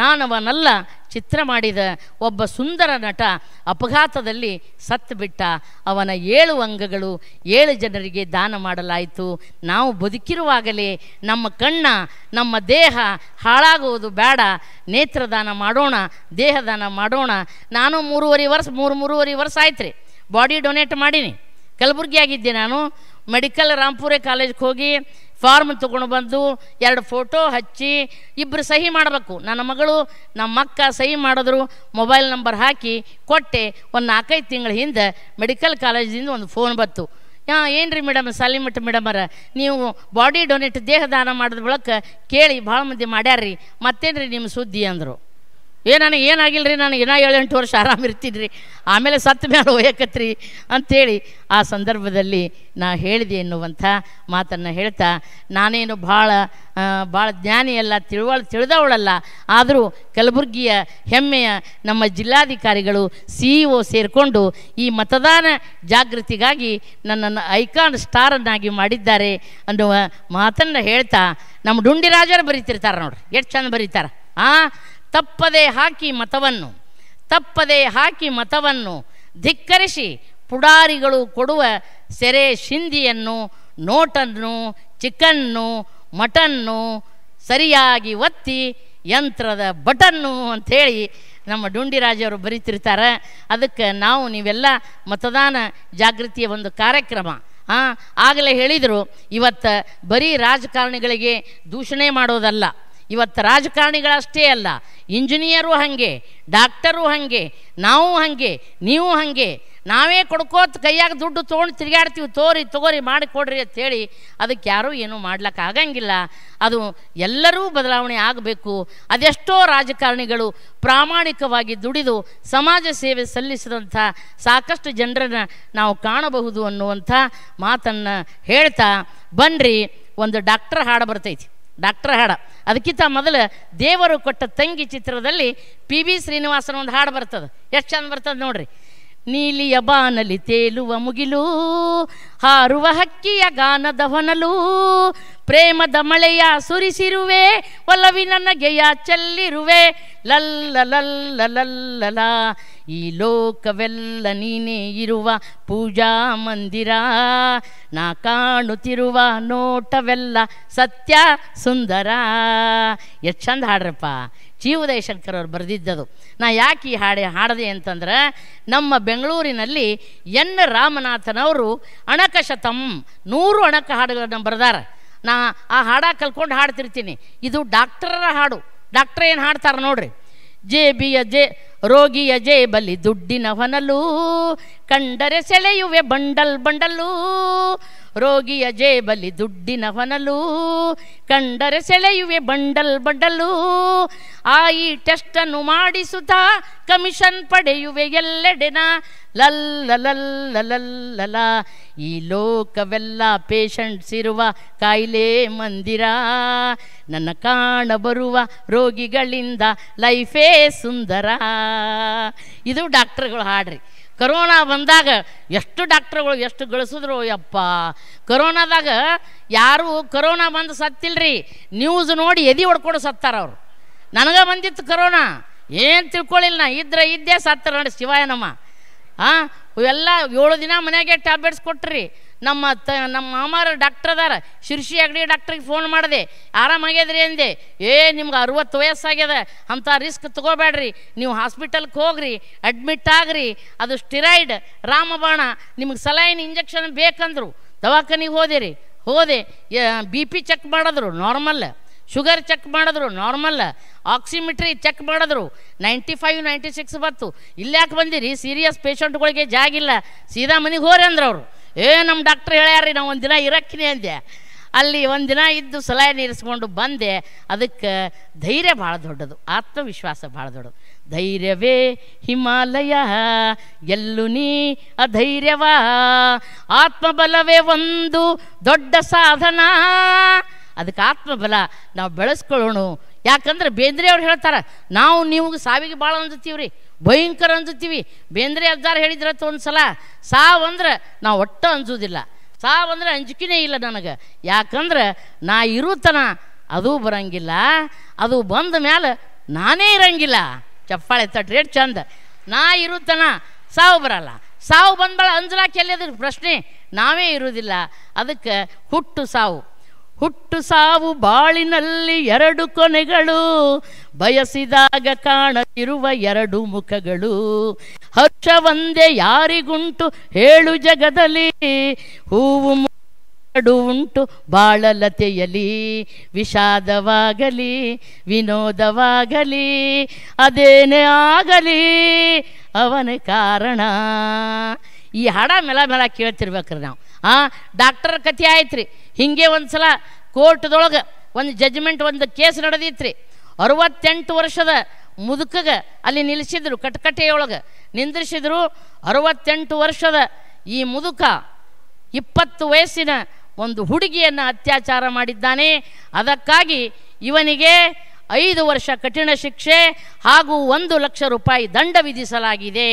ನಾನವನಲ್ಲ ಚಿತ್ರ ಮಾಡಿದ ಒಬ್ಬ ಸುಂದರ ನಟ ಅಪಘಾತದಲ್ಲಿ ಸತ್ತು ಬಿಟ್ಟ ಅವನ ಏಳು ಅಂಗಗಳು ಏಳು ಜನರಿಗೆ ದಾನ ಮಾಡಲಾಯಿತು ನಾವು ಬದುಕಿರುವಾಗಲೇ ನಮ್ಮ ಕಣ್ಣ ನಮ್ಮ ದೇಹ ಹಾಳಾಗುವುದು ಬೇಡ ನೇತ್ರದಾನ ಮಾಡೋಣ ದೇಹದಾನ ಮಾಡೋಣ ನಾನು ಮೂರುವರೆ ವರ್ಷ ಮೂರು ಮೂರುವರೆ ವರ್ಷ ಆಯ್ತು ರೀ ಬಾಡಿ ಡೊನೇಟ್ ಮಾಡೀನಿ ಆಗಿದ್ದೆ ನಾನು ಮೆಡಿಕಲ್ ರಾಂಪುರೆ ಕಾಲೇಜ್ಗೆ ಹೋಗಿ ಫಾರ್ಮ್ ತೊಗೊಂಡು ಬಂದು ಎರಡು ಫೋಟೋ ಹಚ್ಚಿ ಇಬ್ಬರು ಸಹಿ ಮಾಡಬೇಕು ನನ್ನ ಮಗಳು ನಮ್ಮ ಅಕ್ಕ ಸಹಿ ಮಾಡಿದ್ರು ಮೊಬೈಲ್ ನಂಬರ್ ಹಾಕಿ ಕೊಟ್ಟೆ ಒಂದು ನಾಲ್ಕೈದು ತಿಂಗಳ ಹಿಂದೆ ಮೆಡಿಕಲ್ ಕಾಲೇಜಿಂದ ಒಂದು ಫೋನ್ ಬಂತು ಹಾಂ ಏನು ರೀ ಮೇಡಮ್ ಸಾಲಿಮಠ ಮೇಡಮರ ನೀವು ಬಾಡಿ ಡೊನೇಟ್ ದೇಹದಾನ ಮಾಡಿದ ಬಳಕ ಕೇಳಿ ಭಾಳ ಮಂದಿ ಮಾಡ್ಯಾರ್ರಿ ಮತ್ತೇನು ರೀ ನಿಮ್ಮ ಸುದ್ದಿ ಅಂದರು ಏ ನನಗೆ ಏನಾಗಿಲ್ಲ ರೀ ನಾನು ಇನ್ನೂ ಏಳೆಂಟು ವರ್ಷ ಆರಾಮಿರ್ತೀನಿ ಇರ್ತಿದ್ರಿ ಆಮೇಲೆ ಸತ್ತ ಮೇಲೆ ಒಯ್ಯಕತ್ರಿ ಅಂಥೇಳಿ ಆ ಸಂದರ್ಭದಲ್ಲಿ ನಾ ಹೇಳಿದೆ ಎನ್ನುವಂಥ ಮಾತನ್ನು ಹೇಳ್ತಾ ನಾನೇನು ಭಾಳ ಭಾಳ ಜ್ಞಾನಿಯಲ್ಲ ತಿಳುವಳ ತಿಳಿದವಳಲ್ಲ ಆದರೂ ಕಲಬುರಗಿಯ ಹೆಮ್ಮೆಯ ನಮ್ಮ ಜಿಲ್ಲಾಧಿಕಾರಿಗಳು ಸಿ ಇ ಒ ಸೇರಿಕೊಂಡು ಈ ಮತದಾನ ಜಾಗೃತಿಗಾಗಿ ನನ್ನನ್ನು ಐಕಾನ್ ಸ್ಟಾರನ್ನಾಗಿ ಮಾಡಿದ್ದಾರೆ ಅನ್ನುವ ಮಾತನ್ನು ಹೇಳ್ತಾ ನಮ್ಮ ಡುಂಡಿರಾಜರು ಬರೀತಿರ್ತಾರೆ ನೋಡ್ರಿ ಎಷ್ಟು ಚಂದ ಬರೀತಾರೆ ಆ ತಪ್ಪದೆ ಹಾಕಿ ಮತವನ್ನು ತಪ್ಪದೆ ಹಾಕಿ ಮತವನ್ನು ಧಿಕ್ಕರಿಸಿ ಪುಡಾರಿಗಳು ಕೊಡುವ ಸೆರೆ ಶಿಂದಿಯನ್ನು ನೋಟನ್ನು ಚಿಕನ್ನು ಮಟನ್ನು ಸರಿಯಾಗಿ ಒತ್ತಿ ಯಂತ್ರದ ಬಟನ್ನು ಅಂಥೇಳಿ ನಮ್ಮ ಡುಂಡಿರಾಜವರು ಬರೀತಿರ್ತಾರೆ ಅದಕ್ಕೆ ನಾವು ನೀವೆಲ್ಲ ಮತದಾನ ಜಾಗೃತಿಯ ಒಂದು ಕಾರ್ಯಕ್ರಮ ಹಾಂ ಆಗಲೇ ಹೇಳಿದರು ಇವತ್ತು ಬರೀ ರಾಜಕಾರಣಿಗಳಿಗೆ ದೂಷಣೆ ಮಾಡೋದಲ್ಲ ಇವತ್ತು ರಾಜಕಾರಣಿಗಳಷ್ಟೇ ಅಲ್ಲ ಇಂಜಿನಿಯರು ಹಾಗೆ ಡಾಕ್ಟರು ಹಾಗೆ ನಾವು ಹಾಗೆ ನೀವು ಹಾಗೆ ನಾವೇ ಕೊಡ್ಕೋತ ಕೈಯಾಗ ದುಡ್ಡು ತೊಗೊಂಡು ತಿರುಗಾಡ್ತೀವಿ ತೋರಿ ತಗೋರಿ ಮಾಡಿಕೊಡ್ರಿ ಹೇಳಿ ಅದಕ್ಕೆ ಯಾರೂ ಏನೂ ಮಾಡ್ಲಿಕ್ಕೆ ಆಗಂಗಿಲ್ಲ ಅದು ಎಲ್ಲರೂ ಬದಲಾವಣೆ ಆಗಬೇಕು ಅದೆಷ್ಟೋ ರಾಜಕಾರಣಿಗಳು ಪ್ರಾಮಾಣಿಕವಾಗಿ ದುಡಿದು ಸಮಾಜ ಸೇವೆ ಸಲ್ಲಿಸಿದಂಥ ಸಾಕಷ್ಟು ಜನರನ್ನು ನಾವು ಕಾಣಬಹುದು ಅನ್ನುವಂಥ ಮಾತನ್ನು ಹೇಳ್ತಾ ಬನ್ನಿರಿ ಒಂದು ಡಾಕ್ಟರ್ ಹಾಡು ಬರ್ತೈತಿ ಡಾಕ್ಟರ್ ಹಾಡ ಅದಕ್ಕಿಂತ ಮೊದಲು ದೇವರು ಕೊಟ್ಟ ತಂಗಿ ಚಿತ್ರದಲ್ಲಿ ಪಿ ಬಿ ಶ್ರೀನಿವಾಸನ ಒಂದು ಹಾಡು ಬರ್ತದೆ ಎಷ್ಟು ಚಂದ ಬರ್ತದೆ ನೋಡ್ರಿ ನೀಲಿಯ ಬಾನಲಿ ತೇಲುವ ಮುಗಿಲು ಹಾರುವ ಹಕ್ಕಿಯ ಗಾನದ ಪ್ರೇಮದ ಮಳೆಯ ಸುರಿಸಿರುವೆ ಒಲವಿ ಗೆಯ ಚೆಲ್ಲಿರುವೆ ಲಲ್ಲ ಲಲ್ಲ ಲಲ್ಲಲ ಈ ಲೋಕವೆಲ್ಲ ನೀನೇ ಇರುವ ಪೂಜಾ ಮಂದಿರ ನಾ ಕಾಣುತ್ತಿರುವ ನೋಟವೆಲ್ಲ ಸತ್ಯ ಸುಂದರ ಎಷ್ಟು ಚಂದ ಹಾಡ್ರಪ್ಪ ಜೀವದಯ ಶಂಕರ್ ಅವರು ಬರೆದಿದ್ದದು ನಾ ಯಾಕೆ ಈ ಹಾಡೆ ಹಾಡದೆ ಅಂತಂದ್ರೆ ನಮ್ಮ ಬೆಂಗಳೂರಿನಲ್ಲಿ ಎನ್ ರಾಮನಾಥನವರು ಅಣಕಶತಂ ನೂರು ಅಣಕ ಹಾಡುಗಳನ್ನು ಬರೆದಾರೆ ನಾ ಆ ಹಾಡ ಕಲ್ಕೊಂಡು ಹಾಡ್ತಿರ್ತೀನಿ ಇದು ಡಾಕ್ಟರರ ಹಾಡು ಡಾಕ್ಟ್ರ್ ಏನು ಹಾಡ್ತಾರೆ ನೋಡ್ರಿ ಜೆ ಬಿ ಜೆ ರೋಗಿಯ ಜೇ ಬಲಿ ದುಡ್ಡಿನ ಕಂಡರೆ ಸೆಳೆಯುವೆ ಬಂಡಲ್ ಬಂಡಲು ರೋಗಿಯ ಜೇಬಲಿ ದುಡ್ಡಿನ ಹೊನಲು ಕಂಡರೆ ಸೆಳೆಯುವೆ ಬಂಡಲ್ ಬಡಲು ಈ ಟೆಸ್ಟನ್ನು ಮಾಡಿಸುತ್ತಾ ಕಮಿಷನ್ ಪಡೆಯುವೆ ಎಲ್ಲೆಡೆನ ಲಲ್ಲ ಈ ಲೋಕವೆಲ್ಲ ಪೇಷಂಟ್ಸ್ ಇರುವ ಕಾಯಿಲೆ ಮಂದಿರ ನನ್ನ ಕಾಣ ಬರುವ ರೋಗಿಗಳಿಂದ ಲೈಫೇ ಸುಂದರ ಇದು ಡಾಕ್ಟರ್ಗಳು ಹಾಡ್ರಿ ಕರೋನಾ ಬಂದಾಗ ಎಷ್ಟು ಡಾಕ್ಟ್ರುಗಳು ಎಷ್ಟು ಗಳಿಸಿದ್ರು ಯಪ್ಪ ಕರೋನಾದಾಗ ಯಾರು ಕರೋನಾ ಬಂದು ಸತ್ತಿಲ್ರಿ ನ್ಯೂಸ್ ನೋಡಿ ಎದಿ ಹೊಡ್ಕೊಂಡು ಸತ್ತಾರ ಅವರು ನನಗೆ ಬಂದಿತ್ತು ಕರೋನಾ ಏನು ತಿಳ್ಕೊಳ್ಳಿಲ್ಲ ನಾ ಇದ್ರೆ ಇದ್ದೇ ಸತ್ತಾರ ನೋಡಿ ಶಿವಾಯನಮ್ಮ ಹಾಂ ಇವೆಲ್ಲ ಏಳು ದಿನ ಮನೆಗೆ ಟ್ಯಾಬ್ಲೆಟ್ಸ್ ಕೊಟ್ರಿ ನಮ್ಮ ತ ನಮ್ಮ ಮಾಮಾರ ಡಾಕ್ಟರ್ ಅದಾರ ಶಿರ್ಷಿ ಅಗಡಿ ಡಾಕ್ಟ್ರಿಗೆ ಫೋನ್ ಮಾಡಿದೆ ಆರಾಮಾಗ್ಯದ್ರಿ ಅಂದೆ ಏ ನಿಮ್ಗೆ ಅರುವತ್ತು ವಯಸ್ಸಾಗ್ಯದ ಅಂಥ ರಿಸ್ಕ್ ತೊಗೋಬೇಡ್ರಿ ನೀವು ಹಾಸ್ಪಿಟಲ್ಗೆ ಹೋಗ್ರಿ ಅಡ್ಮಿಟ್ ಆಗ್ರಿ ಅದು ಸ್ಟಿರಾಯ್ಡ್ ರಾಮಬಾಣ ನಿಮ್ಗೆ ಸಲೈನ್ ಇಂಜೆಕ್ಷನ್ ಬೇಕಂದ್ರು ದವಾಖಾನಿಗೆ ರೀ ಹೋದೆ ಬಿ ಪಿ ಚೆಕ್ ಮಾಡಿದ್ರು ನಾರ್ಮಲ್ ಶುಗರ್ ಚೆಕ್ ಮಾಡಿದ್ರು ನಾರ್ಮಲ್ ಆಕ್ಸಿಮಿಟ್ರಿ ಚೆಕ್ ಮಾಡಿದ್ರು ನೈಂಟಿ ಫೈವ್ ನೈಂಟಿ ಸಿಕ್ಸ್ ಬಂತು ಇಲ್ಯಾಕೆ ಬಂದಿರಿ ಸೀರಿಯಸ್ ಪೇಷಂಟ್ಗಳಿಗೆ ಜಾಗಿಲ್ಲ ಸೀದಾ ಮನೆಗೆ ಹೋರಿ ಅಂದ್ರೆ ಅವರು ಏ ನಮ್ಮ ಡಾಕ್ಟ್ರ್ ಹೇಳ್ಯಾರೀ ನಾವು ಒಂದು ದಿನ ಇರಕ್ಕಿನಿ ಅಂದೆ ಅಲ್ಲಿ ಒಂದು ದಿನ ಇದ್ದು ಸಲಹೆ ನೀರಿಸ್ಕೊಂಡು ಬಂದೆ ಅದಕ್ಕೆ ಧೈರ್ಯ ಭಾಳ ದೊಡ್ಡದು ಆತ್ಮವಿಶ್ವಾಸ ಭಾಳ ದೊಡ್ಡದು ಧೈರ್ಯವೇ ಹಿಮಾಲಯ ಎಲ್ಲು ನೀ ಅಧೈರ್ಯವ ಆತ್ಮಬಲವೇ ಒಂದು ದೊಡ್ಡ ಸಾಧನ ಅದಕ್ಕೆ ಆತ್ಮಬಲ ನಾವು ಬೆಳೆಸ್ಕೊಳ್ಳೋಣ ಯಾಕಂದ್ರೆ ಬೇಂದ್ರೆ ಅವ್ರು ಹೇಳ್ತಾರೆ ನಾವು ನೀವು ಸಾವಿಗೆ ಭಾಳ ರೀ ಭಯಂಕರ ಅಂಜುತ್ತೀವಿ ಬೇಂದ್ರೆ ಅಜ್ಜಾರ್ ಹೇಳಿದ್ರತ್ತ ಒಂದು ಸಲ ಸಾವು ಅಂದ್ರೆ ನಾವು ಒಟ್ಟು ಅಂಜೋದಿಲ್ಲ ಅಂದ್ರೆ ಅಂಜಿಕೆನೇ ಇಲ್ಲ ನನಗೆ ಯಾಕಂದ್ರೆ ನಾ ಇರುತ್ತನ ಅದು ಬರಂಗಿಲ್ಲ ಅದು ಬಂದ ಮೇಲೆ ನಾನೇ ಇರಂಗಿಲ್ಲ ಚಪ್ಪಾಳೆ ತಟ್ರಿ ಚೆಂದ ಚಂದ ನಾ ಇರುತ್ತನ ಸಾವು ಬರಲ್ಲ ಸಾವು ಬಂದ್ಬಳ ಅಂಜಲಾಕೆ ಎಲ್ಲಿದ್ರ ಪ್ರಶ್ನೆ ನಾವೇ ಇರುವುದಿಲ್ಲ ಅದಕ್ಕೆ ಹುಟ್ಟು ಸಾವು ಹುಟ್ಟು ಸಾವು ಬಾಳಿನಲ್ಲಿ ಎರಡು ಕೊನೆಗಳು ಬಯಸಿದಾಗ ಕಾಣದಿರುವ ಎರಡು ಮುಖಗಳು ಹರ್ಷ ಒಂದೇ ಯಾರಿಗುಂಟು ಹೇಳು ಜಗದಲ್ಲಿ ಹೂವು ಎರಡು ಉಂಟು ಬಾಳಲತೆಯಲಿ ವಿಷಾದವಾಗಲಿ ವಿನೋದವಾಗಲಿ ಅದೇನೇ ಆಗಲಿ ಅವನ ಕಾರಣ ಈ ಹಾಡ ಮೆಲ ಮೆಲ ಕೇಳ್ತಿರ್ಬೇಕ್ರಿ ನಾವು ಹಾಂ ಡಾಕ್ಟರ್ ಕಥೆ ಆಯ್ತು ರೀ ಹೀಗೆ ಒಂದು ಸಲ ಕೋರ್ಟ್ದೊಳಗೆ ಒಂದು ಜಜ್ಮೆಂಟ್ ಒಂದು ಕೇಸ್ ನಡೆದಿತ್ತು ರೀ ಅರವತ್ತೆಂಟು ವರ್ಷದ ಮುದುಕಗೆ ಅಲ್ಲಿ ನಿಲ್ಲಿಸಿದ್ರು ಕಟ್ಕಟೆಯೊಳಗೆ ನಿಂದ್ರಿಸಿದ್ರು ಅರವತ್ತೆಂಟು ವರ್ಷದ ಈ ಮುದುಕ ಇಪ್ಪತ್ತು ವಯಸ್ಸಿನ ಒಂದು ಹುಡುಗಿಯನ್ನು ಅತ್ಯಾಚಾರ ಮಾಡಿದ್ದಾನೆ ಅದಕ್ಕಾಗಿ ಇವನಿಗೆ ಐದು ವರ್ಷ ಕಠಿಣ ಶಿಕ್ಷೆ ಹಾಗೂ ಒಂದು ಲಕ್ಷ ರೂಪಾಯಿ ದಂಡ ವಿಧಿಸಲಾಗಿದೆ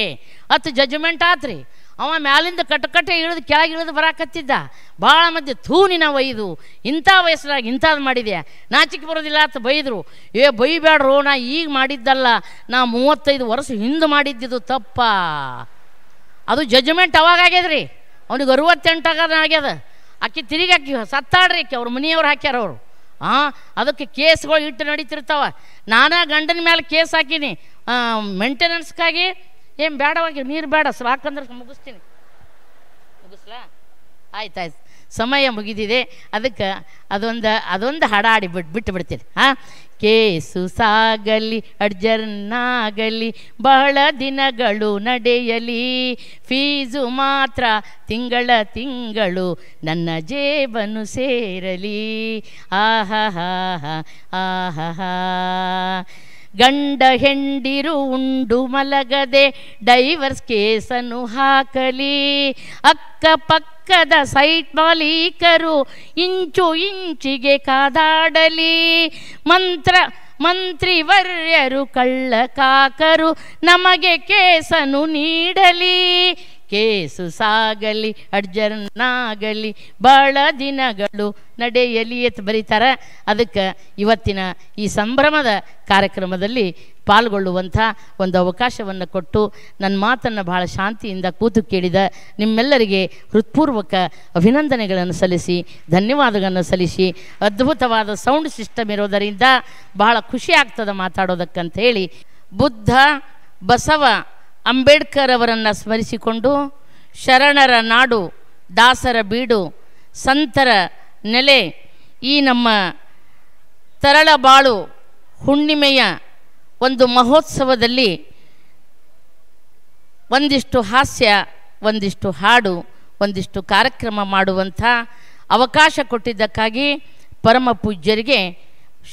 ಅತ್ ಜಜ್ಮೆಂಟ್ ಆತ್ರಿ ಅವ ಮ್ಯಾಲಿಂದ ಕಟ್ಟಕಟ್ಟೆ ಇಳಿದು ಕೆಳಗೆ ಇಳಿದು ಬರಾಕತ್ತಿದ್ದ ಭಾಳ ಮಧ್ಯೆ ಥೂ ನಿನ ಒಯ್ದು ಇಂಥ ವಯಸ್ಸಿನಾಗ ಇಂಥದ್ದು ಮಾಡಿದೆ ನಾಚಿಕೆ ಬರೋದಿಲ್ಲ ಅಂತ ಬೈದರು ಏ ಬೈಬೇಡ್ರು ನಾ ಈಗ ಮಾಡಿದ್ದಲ್ಲ ನಾ ಮೂವತ್ತೈದು ವರ್ಷ ಹಿಂದೆ ಮಾಡಿದ್ದಿದ್ದು ತಪ್ಪ ಅದು ಜಜ್ಮೆಂಟ್ ಅವಾಗ ಅವನಿಗೆ ಅರುವತ್ತೆಂಟು ಆಗದ ಆಗ್ಯದ ಆಕೆ ತಿರುಗಿ ಹಾಕಿ ಸತ್ತಾಡ್ರಿ ಆಕೆ ಅವ್ರ ಮನೆಯವ್ರು ಹಾಕ್ಯಾರ ಅವರು ಹಾಂ ಅದಕ್ಕೆ ಕೇಸ್ಗಳು ಇಟ್ಟು ನಡೀತಿರ್ತಾವ ನಾನಾ ಗಂಡನ ಮೇಲೆ ಕೇಸ್ ಹಾಕೀನಿ ಮೇಂಟೆನೆನ್ಸ್ಗಾಗಿ ಏನು ಬೇಡವಾಗಿ ನೀರು ಬೇಡ ಸಾಕಂದ್ರೆ ಮುಗಿಸ್ತೀನಿ ಮುಗಿಸ್ಲಾ ಆಯ್ತಾಯ್ತು ಸಮಯ ಮುಗಿದಿದೆ ಅದಕ್ಕೆ ಅದೊಂದು ಅದೊಂದು ಹಡಾಡಿ ಬಿಟ್ಟು ಬಿಟ್ಟು ಬಿಡ್ತೀನಿ ಹಾಂ ಕೇಸು ಸಾಗಲಿ ಅಡ್ಜರ್ನಾಗಲಿ ಬಹಳ ದಿನಗಳು ನಡೆಯಲಿ ಫೀಸು ಮಾತ್ರ ತಿಂಗಳ ತಿಂಗಳು ನನ್ನ ಜೇಬನು ಸೇರಲಿ ಆಹಾ ಆಹಾ ಆಹಾ ಗಂಡ ಹೆಂಡಿರು ಉಂಡು ಮಲಗದೆ ಡೈವರ್ಸ್ ಕೇಸನ್ನು ಹಾಕಲಿ ಅಕ್ಕಪಕ್ಕದ ಸೈಟ್ ಮಾಲೀಕರು ಇಂಚು ಇಂಚಿಗೆ ಕಾದಾಡಲಿ ಮಂತ್ರ ಮಂತ್ರಿವರ್ಯರು ಕಾಕರು ನಮಗೆ ಕೇಸನ್ನು ನೀಡಲಿ ಕೇಸು ಸಾಗಲಿ ಅಡ್ಜರ್ನಾಗಲಿ ಬಹಳ ದಿನಗಳು ನಡೆಯಲಿ ಅಂತ ಬರೀತಾರೆ ಅದಕ್ಕೆ ಇವತ್ತಿನ ಈ ಸಂಭ್ರಮದ ಕಾರ್ಯಕ್ರಮದಲ್ಲಿ ಪಾಲ್ಗೊಳ್ಳುವಂಥ ಒಂದು ಅವಕಾಶವನ್ನು ಕೊಟ್ಟು ನನ್ನ ಮಾತನ್ನು ಬಹಳ ಶಾಂತಿಯಿಂದ ಕೂತು ಕೇಳಿದ ನಿಮ್ಮೆಲ್ಲರಿಗೆ ಹೃತ್ಪೂರ್ವಕ ಅಭಿನಂದನೆಗಳನ್ನು ಸಲ್ಲಿಸಿ ಧನ್ಯವಾದಗಳನ್ನು ಸಲ್ಲಿಸಿ ಅದ್ಭುತವಾದ ಸೌಂಡ್ ಸಿಸ್ಟಮ್ ಇರೋದರಿಂದ ಬಹಳ ಖುಷಿ ಆಗ್ತದೆ ಮಾತಾಡೋದಕ್ಕಂತ ಹೇಳಿ ಬುದ್ಧ ಬಸವ ಅಂಬೇಡ್ಕರ್ ಅವರನ್ನು ಸ್ಮರಿಸಿಕೊಂಡು ಶರಣರ ನಾಡು ದಾಸರ ಬೀಡು ಸಂತರ ನೆಲೆ ಈ ನಮ್ಮ ತರಳಬಾಳು ಹುಣ್ಣಿಮೆಯ ಒಂದು ಮಹೋತ್ಸವದಲ್ಲಿ ಒಂದಿಷ್ಟು ಹಾಸ್ಯ ಒಂದಿಷ್ಟು ಹಾಡು ಒಂದಿಷ್ಟು ಕಾರ್ಯಕ್ರಮ ಮಾಡುವಂಥ ಅವಕಾಶ ಕೊಟ್ಟಿದ್ದಕ್ಕಾಗಿ ಪರಮ ಪೂಜ್ಯರಿಗೆ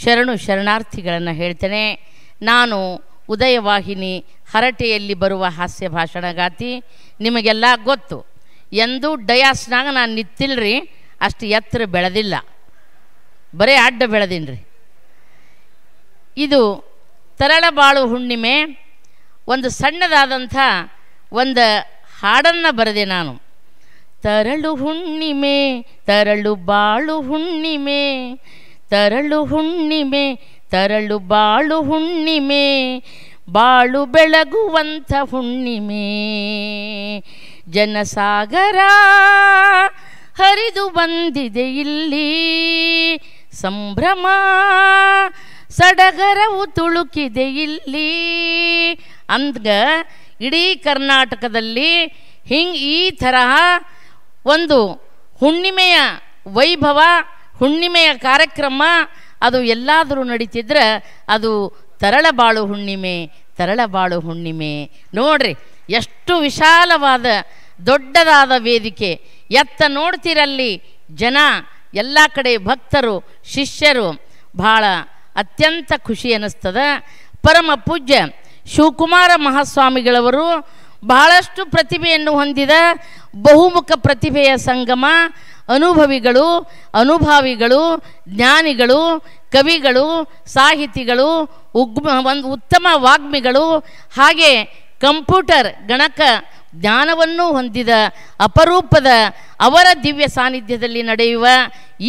ಶರಣು ಶರಣಾರ್ಥಿಗಳನ್ನು ಹೇಳ್ತೇನೆ ನಾನು ಉದಯವಾಹಿನಿ ಹರಟೆಯಲ್ಲಿ ಬರುವ ಹಾಸ್ಯ ಭಾಷಣಗಾತಿ ನಿಮಗೆಲ್ಲ ಗೊತ್ತು ಎಂದು ಡಯಾಸ್ನಾಗ ನಾನು ನಿತ್ತಿಲ್ರಿ ಅಷ್ಟು ಎತ್ತರ ಬೆಳೆದಿಲ್ಲ ಬರೀ ಅಡ್ಡ ಬೆಳೆದಿನ್ರಿ ಇದು ತರಳಬಾಳು ಹುಣ್ಣಿಮೆ ಒಂದು ಸಣ್ಣದಾದಂಥ ಒಂದು ಹಾಡನ್ನು ಬರೆದೆ ನಾನು ತರಳು ಹುಣ್ಣಿಮೆ ತರಳು ಬಾಳು ಹುಣ್ಣಿಮೆ ತರಳು ಹುಣ್ಣಿಮೆ ತರಳು ಬಾಳು ಹುಣ್ಣಿಮೆ ಬಾಳು ಬೆಳಗುವಂಥ ಹುಣ್ಣಿಮೆ ಜನಸಾಗರ ಹರಿದು ಬಂದಿದೆ ಇಲ್ಲಿ ಸಂಭ್ರಮ ಸಡಗರವು ತುಳುಕಿದೆ ಇಲ್ಲಿ ಅಂದ್ಗ ಇಡೀ ಕರ್ನಾಟಕದಲ್ಲಿ ಹಿಂಗೆ ಈ ತರಹ ಒಂದು ಹುಣ್ಣಿಮೆಯ ವೈಭವ ಹುಣ್ಣಿಮೆಯ ಕಾರ್ಯಕ್ರಮ ಅದು ಎಲ್ಲಾದರೂ ನಡೀತಿದ್ರೆ ಅದು ತರಳಬಾಳು ಹುಣ್ಣಿಮೆ ತರಳಬಾಳು ಹುಣ್ಣಿಮೆ ನೋಡ್ರಿ ಎಷ್ಟು ವಿಶಾಲವಾದ ದೊಡ್ಡದಾದ ವೇದಿಕೆ ಎತ್ತ ನೋಡ್ತಿರಲ್ಲಿ ಜನ ಎಲ್ಲ ಕಡೆ ಭಕ್ತರು ಶಿಷ್ಯರು ಭಾಳ ಅತ್ಯಂತ ಖುಷಿ ಅನ್ನಿಸ್ತದ ಪರಮ ಪೂಜ್ಯ ಶಿವಕುಮಾರ ಮಹಾಸ್ವಾಮಿಗಳವರು ಬಹಳಷ್ಟು ಪ್ರತಿಭೆಯನ್ನು ಹೊಂದಿದ ಬಹುಮುಖ ಪ್ರತಿಭೆಯ ಸಂಗಮ ಅನುಭವಿಗಳು ಅನುಭಾವಿಗಳು ಜ್ಞಾನಿಗಳು ಕವಿಗಳು ಸಾಹಿತಿಗಳು ಉಗ್ಮ ಒಂದು ಉತ್ತಮ ವಾಗ್ಮಿಗಳು ಹಾಗೆ ಕಂಪ್ಯೂಟರ್ ಗಣಕ ಜ್ಞಾನವನ್ನು ಹೊಂದಿದ ಅಪರೂಪದ ಅವರ ದಿವ್ಯ ಸಾನ್ನಿಧ್ಯದಲ್ಲಿ ನಡೆಯುವ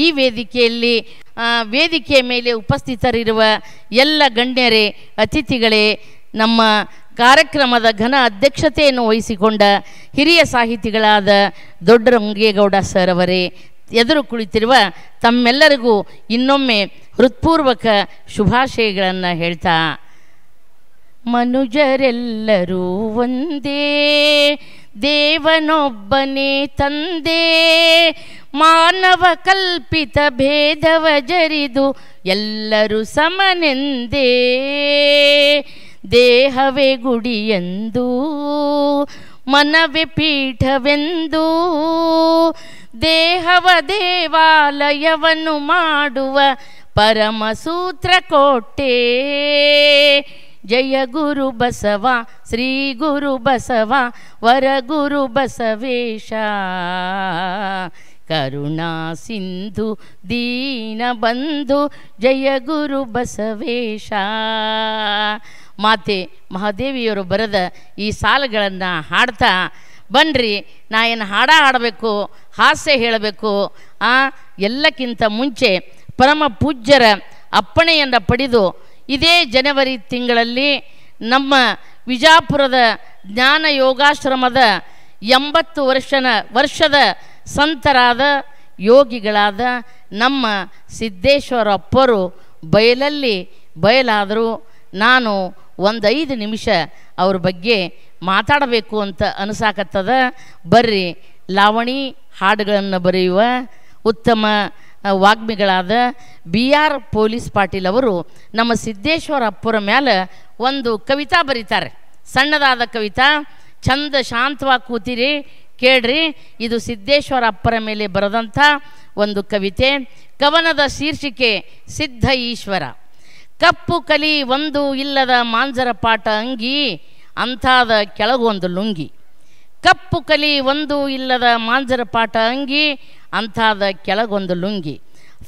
ಈ ವೇದಿಕೆಯಲ್ಲಿ ವೇದಿಕೆಯ ಮೇಲೆ ಉಪಸ್ಥಿತರಿರುವ ಎಲ್ಲ ಗಣ್ಯರೇ ಅತಿಥಿಗಳೇ ನಮ್ಮ ಕಾರ್ಯಕ್ರಮದ ಘನ ಅಧ್ಯಕ್ಷತೆಯನ್ನು ವಹಿಸಿಕೊಂಡ ಹಿರಿಯ ಸಾಹಿತಿಗಳಾದ ದೊಡ್ಡ ರಂಗೇಗೌಡ ಸರ್ ಅವರೇ ಎದುರು ಕುಳಿತಿರುವ ತಮ್ಮೆಲ್ಲರಿಗೂ ಇನ್ನೊಮ್ಮೆ ಹೃತ್ಪೂರ್ವಕ ಶುಭಾಶಯಗಳನ್ನು ಹೇಳ್ತಾ ಮನುಜರೆಲ್ಲರೂ ಒಂದೇ ದೇವನೊಬ್ಬನೇ ತಂದೆ ಮಾನವ ಕಲ್ಪಿತ ಭೇದವ ಜರಿದು ಎಲ್ಲರೂ ಸಮನೆಂದೇ ದೇಹವೇ ಗುಡಿಯೆಂದೂ ಮನವೇ ಪೀಠವೆಂದೂ ದೇಹವ ದೇವಾಲಯವನ್ನು ಮಾಡುವ ಪರಮಸೂತ್ರ ಕೋಟೆ ಜಯ ಗುರು ಬಸವ ಶ್ರೀ ಗುರು ಬಸವ ವರಗುರು ಬಸವೇಶ ಕರುಣಾ ಸಿಂಧು ದೀನ ಬಂಧು ಜಯ ಗುರು ಬಸವೇಶ ಮಾತೆ ಮಹಾದೇವಿಯವರು ಬರೆದ ಈ ಸಾಲುಗಳನ್ನು ಹಾಡ್ತಾ ಬನ್ರಿ ನಾ ಏನು ಹಾಡ ಹಾಡಬೇಕು ಹಾಸ್ಯ ಹೇಳಬೇಕು ಆ ಎಲ್ಲಕ್ಕಿಂತ ಮುಂಚೆ ಪರಮ ಪೂಜ್ಯರ ಅಪ್ಪಣೆಯನ್ನು ಪಡೆದು ಇದೇ ಜನವರಿ ತಿಂಗಳಲ್ಲಿ ನಮ್ಮ ವಿಜಾಪುರದ ಜ್ಞಾನ ಯೋಗಾಶ್ರಮದ ಎಂಬತ್ತು ವರ್ಷನ ವರ್ಷದ ಸಂತರಾದ ಯೋಗಿಗಳಾದ ನಮ್ಮ ಸಿದ್ದೇಶ್ವರ ಅಪ್ಪರು ಬಯಲಲ್ಲಿ ಬಯಲಾದರೂ ನಾನು ಒಂದು ಐದು ನಿಮಿಷ ಅವ್ರ ಬಗ್ಗೆ ಮಾತಾಡಬೇಕು ಅಂತ ಅನಿಸಾಕತ್ತದ ಬರ್ರಿ ಲಾವಣಿ ಹಾಡುಗಳನ್ನು ಬರೆಯುವ ಉತ್ತಮ ವಾಗ್ಮಿಗಳಾದ ಬಿ ಆರ್ ಪೊಲೀಸ್ ಪಾಟೀಲ್ ಅವರು ನಮ್ಮ ಸಿದ್ದೇಶ್ವರ ಅಪ್ಪರ ಮೇಲೆ ಒಂದು ಕವಿತಾ ಬರೀತಾರೆ ಸಣ್ಣದಾದ ಕವಿತಾ ಚಂದ ಶಾಂತವಾಗಿ ಕೂತಿರಿ ಕೇಳ್ರಿ ಇದು ಸಿದ್ದೇಶ್ವರ ಅಪ್ಪರ ಮೇಲೆ ಬರೆದಂಥ ಒಂದು ಕವಿತೆ ಕವನದ ಶೀರ್ಷಿಕೆ ಸಿದ್ಧ ಈಶ್ವರ ಕಪ್ಪು ಕಲಿ ಒಂದು ಇಲ್ಲದ ಮಾಂಜರ ಪಾಠ ಅಂಗಿ ಅಂಥಾದ ಕೆಳಗೊಂದು ಲುಂಗಿ ಕಪ್ಪು ಕಲಿ ಒಂದು ಇಲ್ಲದ ಮಾಂಜರ ಪಾಟ ಅಂಗಿ ಅಂಥಾದ ಕೆಳಗೊಂದು ಲುಂಗಿ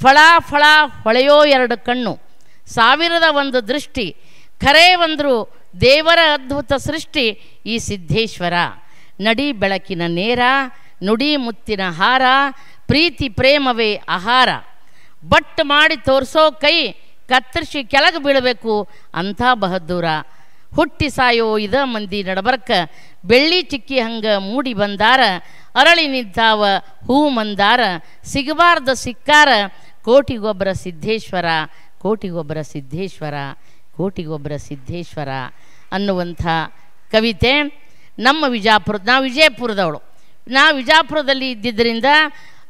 ಫಳ ಫಳ ಹೊಳೆಯೋ ಎರಡು ಕಣ್ಣು ಸಾವಿರದ ಒಂದು ದೃಷ್ಟಿ ಖರೇ ಒಂದರೂ ದೇವರ ಅದ್ಭುತ ಸೃಷ್ಟಿ ಈ ಸಿದ್ಧೇಶ್ವರ ನಡಿ ಬೆಳಕಿನ ನೇರ ನುಡಿ ಮುತ್ತಿನ ಹಾರ ಪ್ರೀತಿ ಪ್ರೇಮವೇ ಆಹಾರ ಬಟ್ ಮಾಡಿ ತೋರಿಸೋ ಕೈ ಕತ್ತರಿಸಿ ಕೆಳಗೆ ಬೀಳಬೇಕು ಅಂಥ ಬಹದ್ದೂರ ಹುಟ್ಟಿ ಸಾಯೋ ಇದ ಮಂದಿ ನಡಬರ್ಕ ಬೆಳ್ಳಿ ಚಿಕ್ಕಿ ಹಂಗ ಮೂಡಿ ಬಂದಾರ ಅರಳಿ ನಿಂತಾವ ಹೂ ಮಂದಾರ ಸಿಗಬಾರ್ದ ಸಿಕ್ಕಾರ ಕೋಟಿಗೊಬ್ಬರ ಸಿದ್ಧೇಶ್ವರ ಕೋಟಿಗೊಬ್ಬರ ಸಿದ್ಧೇಶ್ವರ ಕೋಟಿಗೊಬ್ಬರ ಸಿದ್ಧೇಶ್ವರ ಅನ್ನುವಂಥ ಕವಿತೆ ನಮ್ಮ ವಿಜಾಪುರದ ನಾ ವಿಜಯಪುರದವಳು ನಾ ವಿಜಾಪುರದಲ್ಲಿ ಇದ್ದಿದ್ದರಿಂದ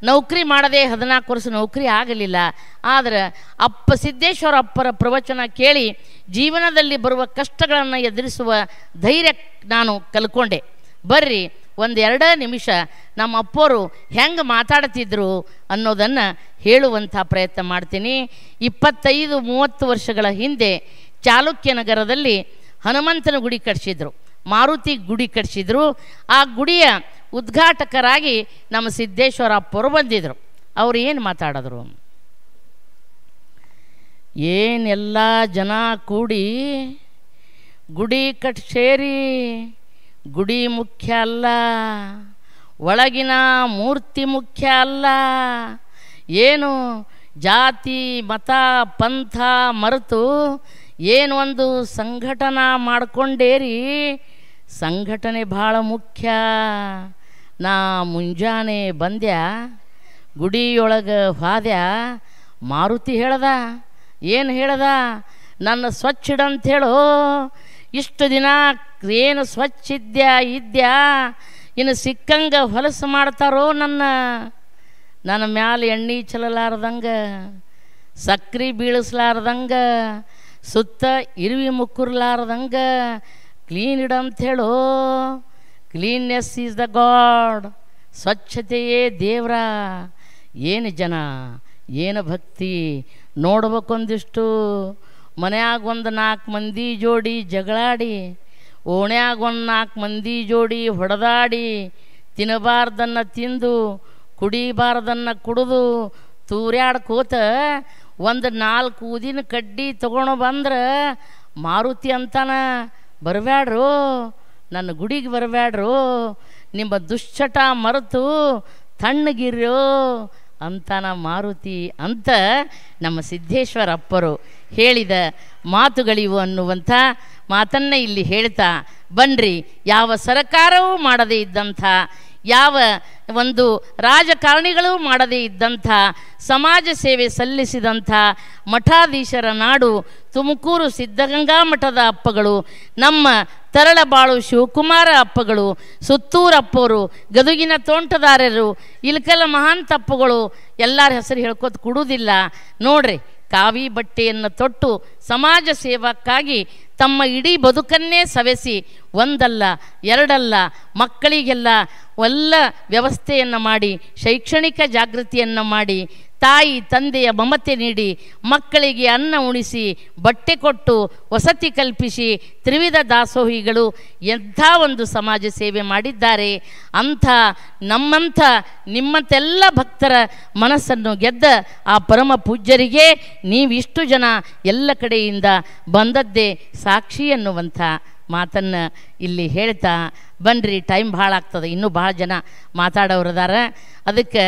ನೌಕರಿ ಮಾಡದೆ ಹದಿನಾಲ್ಕು ವರ್ಷ ನೌಕರಿ ಆಗಲಿಲ್ಲ ಆದರೆ ಅಪ್ಪ ಸಿದ್ದೇಶ್ವರ ಅಪ್ಪರ ಪ್ರವಚನ ಕೇಳಿ ಜೀವನದಲ್ಲಿ ಬರುವ ಕಷ್ಟಗಳನ್ನು ಎದುರಿಸುವ ಧೈರ್ಯ ನಾನು ಕಲ್ಕೊಂಡೆ ಬರ್ರಿ ಒಂದೆರಡು ನಿಮಿಷ ನಮ್ಮ ಅಪ್ಪರು ಹೆಂಗೆ ಮಾತಾಡ್ತಿದ್ರು ಅನ್ನೋದನ್ನು ಹೇಳುವಂಥ ಪ್ರಯತ್ನ ಮಾಡ್ತೀನಿ ಇಪ್ಪತ್ತೈದು ಮೂವತ್ತು ವರ್ಷಗಳ ಹಿಂದೆ ಚಾಲುಕ್ಯನಗರದಲ್ಲಿ ಹನುಮಂತನ ಗುಡಿ ಕಟ್ಸಿದ್ರು ಮಾರುತಿ ಗುಡಿ ಕಟ್ಸಿದ್ರು ಆ ಗುಡಿಯ ಉದ್ಘಾಟಕರಾಗಿ ನಮ್ಮ ಸಿದ್ದೇಶ್ವರ ಅಪ್ಪರು ಬಂದಿದ್ದರು ಅವರು ಏನು ಮಾತಾಡಿದ್ರು ಏನೆಲ್ಲ ಜನ ಕೂಡಿ ಗುಡಿ ಕಟ್ ಸೇರಿ ಗುಡಿ ಮುಖ್ಯ ಅಲ್ಲ ಒಳಗಿನ ಮೂರ್ತಿ ಮುಖ್ಯ ಅಲ್ಲ ಏನು ಜಾತಿ ಮತ ಪಂಥ ಮರೆತು ಏನೊಂದು ಸಂಘಟನಾ ಮಾಡಿಕೊಂಡೇರಿ ಸಂಘಟನೆ ಭಾಳ ಮುಖ್ಯ ನಾ ಮುಂಜಾನೆ ಬಂದ್ಯ ಗುಡಿಯೊಳಗೆ ಹಾದ್ಯ ಮಾರುತಿ ಹೇಳ್ದ ಏನು ಹೇಳ್ದ ನನ್ನ ಸ್ವಚ್ಛಿಡಂತ ಹೇಳು ಇಷ್ಟು ದಿನ ಏನು ಸ್ವಚ್ಛ ಇದ್ಯಾ ಇದ್ಯಾ ಇನ್ನು ಸಿಕ್ಕಂಗೆ ಹೊಲಸು ಮಾಡ್ತಾರೋ ನನ್ನ ನನ್ನ ಮ್ಯಾಲೆ ಎಣ್ಣೆ ಚೆಲ್ಲಲಾರ್ದಂಗೆ ಸಕ್ರೆ ಬೀಳಿಸ್ಲಾರ್ದಂಗೆ ಸುತ್ತ ಇರುವಿ ಮುಕ್ಕುರ್ಲಾರ್ದಂಗೆ ಕ್ಲೀನ್ ಹೇಳೋ ಕ್ಲೀನ್ನೆಸ್ ಈಸ್ ದ ಗಾಡ್ ಸ್ವಚ್ಛತೆಯೇ ದೇವ್ರ ಏನು ಜನ ಏನು ಭಕ್ತಿ ನೋಡ್ಬೇಕೊಂದಿಷ್ಟು ಮನೆಯಾಗ ಒಂದು ನಾಲ್ಕು ಮಂದಿ ಜೋಡಿ ಜಗಳಾಡಿ ಓಣ್ಯಾಗ ಒಂದು ನಾಲ್ಕು ಮಂದಿ ಜೋಡಿ ಹೊಡೆದಾಡಿ ತಿನ್ನಬಾರ್ದನ್ನು ತಿಂದು ಕುಡಿಬಾರ್ದನ್ನು ಕುಡಿದು ತೂರ್ಯಾಡ್ ಕೂತ ಒಂದು ನಾಲ್ಕು ಊದಿನ ಕಡ್ಡಿ ತೊಗೊಂಡು ಬಂದ್ರೆ ಮಾರುತಿ ಅಂತಾನೆ ಬರಬ್ಯಾಡ್ರೋ ನನ್ನ ಗುಡಿಗೆ ಬರಬೇಡ್ರು ನಿಮ್ಮ ದುಶ್ಚಟ ಮರೆತು ತಣ್ಣಗಿರೋ ಅಂತಾನ ಮಾರುತಿ ಅಂತ ನಮ್ಮ ಅಪ್ಪರು ಹೇಳಿದ ಮಾತುಗಳಿವು ಅನ್ನುವಂಥ ಮಾತನ್ನ ಇಲ್ಲಿ ಹೇಳ್ತಾ ಬನ್ರಿ ಯಾವ ಸರಕಾರವೂ ಮಾಡದೇ ಇದ್ದಂಥ ಯಾವ ಒಂದು ರಾಜಕಾರಣಿಗಳು ಮಾಡದೇ ಇದ್ದಂಥ ಸಮಾಜ ಸೇವೆ ಸಲ್ಲಿಸಿದಂಥ ಮಠಾಧೀಶರ ನಾಡು ತುಮಕೂರು ಸಿದ್ಧಗಂಗಾ ಮಠದ ಅಪ್ಪಗಳು ನಮ್ಮ ತರಳಬಾಳು ಶಿವಕುಮಾರ ಅಪ್ಪಗಳು ಸುತ್ತೂರಪ್ಪವರು ಗದುಗಿನ ತೋಂಟದಾರರು ಇಲ್ಕಲ ಮಹಾಂತಪ್ಪಗಳು ಎಲ್ಲರ ಹೆಸರು ಹೇಳ್ಕೋತ ಕೊಡುವುದಿಲ್ಲ ನೋಡ್ರಿ ಕಾವಿ ಬಟ್ಟೆಯನ್ನು ತೊಟ್ಟು ಸಮಾಜ ಸೇವಕ್ಕಾಗಿ ತಮ್ಮ ಇಡೀ ಬದುಕನ್ನೇ ಸವೆಸಿ ಒಂದಲ್ಲ ಎರಡಲ್ಲ ಮಕ್ಕಳಿಗೆಲ್ಲ ಒಲ್ಲ ವ್ಯವಸ್ಥೆಯನ್ನು ಮಾಡಿ ಶೈಕ್ಷಣಿಕ ಜಾಗೃತಿಯನ್ನು ಮಾಡಿ ತಾಯಿ ತಂದೆಯ ಮಮತೆ ನೀಡಿ ಮಕ್ಕಳಿಗೆ ಅನ್ನ ಉಣಿಸಿ ಬಟ್ಟೆ ಕೊಟ್ಟು ವಸತಿ ಕಲ್ಪಿಸಿ ತ್ರಿವಿಧ ದಾಸೋಹಿಗಳು ಎಂಥ ಒಂದು ಸಮಾಜ ಸೇವೆ ಮಾಡಿದ್ದಾರೆ ಅಂಥ ನಮ್ಮಂಥ ನಿಮ್ಮಂತೆಲ್ಲ ಭಕ್ತರ ಮನಸ್ಸನ್ನು ಗೆದ್ದ ಆ ಪರಮ ಪೂಜ್ಯರಿಗೆ ನೀವಿಷ್ಟು ಜನ ಎಲ್ಲ ಕಡೆಯಿಂದ ಬಂದದ್ದೇ ಸಾಕ್ಷಿ ಅನ್ನುವಂಥ ಮಾತನ್ನು ಇಲ್ಲಿ ಹೇಳ್ತಾ ಬನ್ನಿರಿ ಟೈಮ್ ಭಾಳ ಆಗ್ತದೆ ಇನ್ನೂ ಭಾಳ ಜನ ಮಾತಾಡೋರದಾರ ಅದಕ್ಕೆ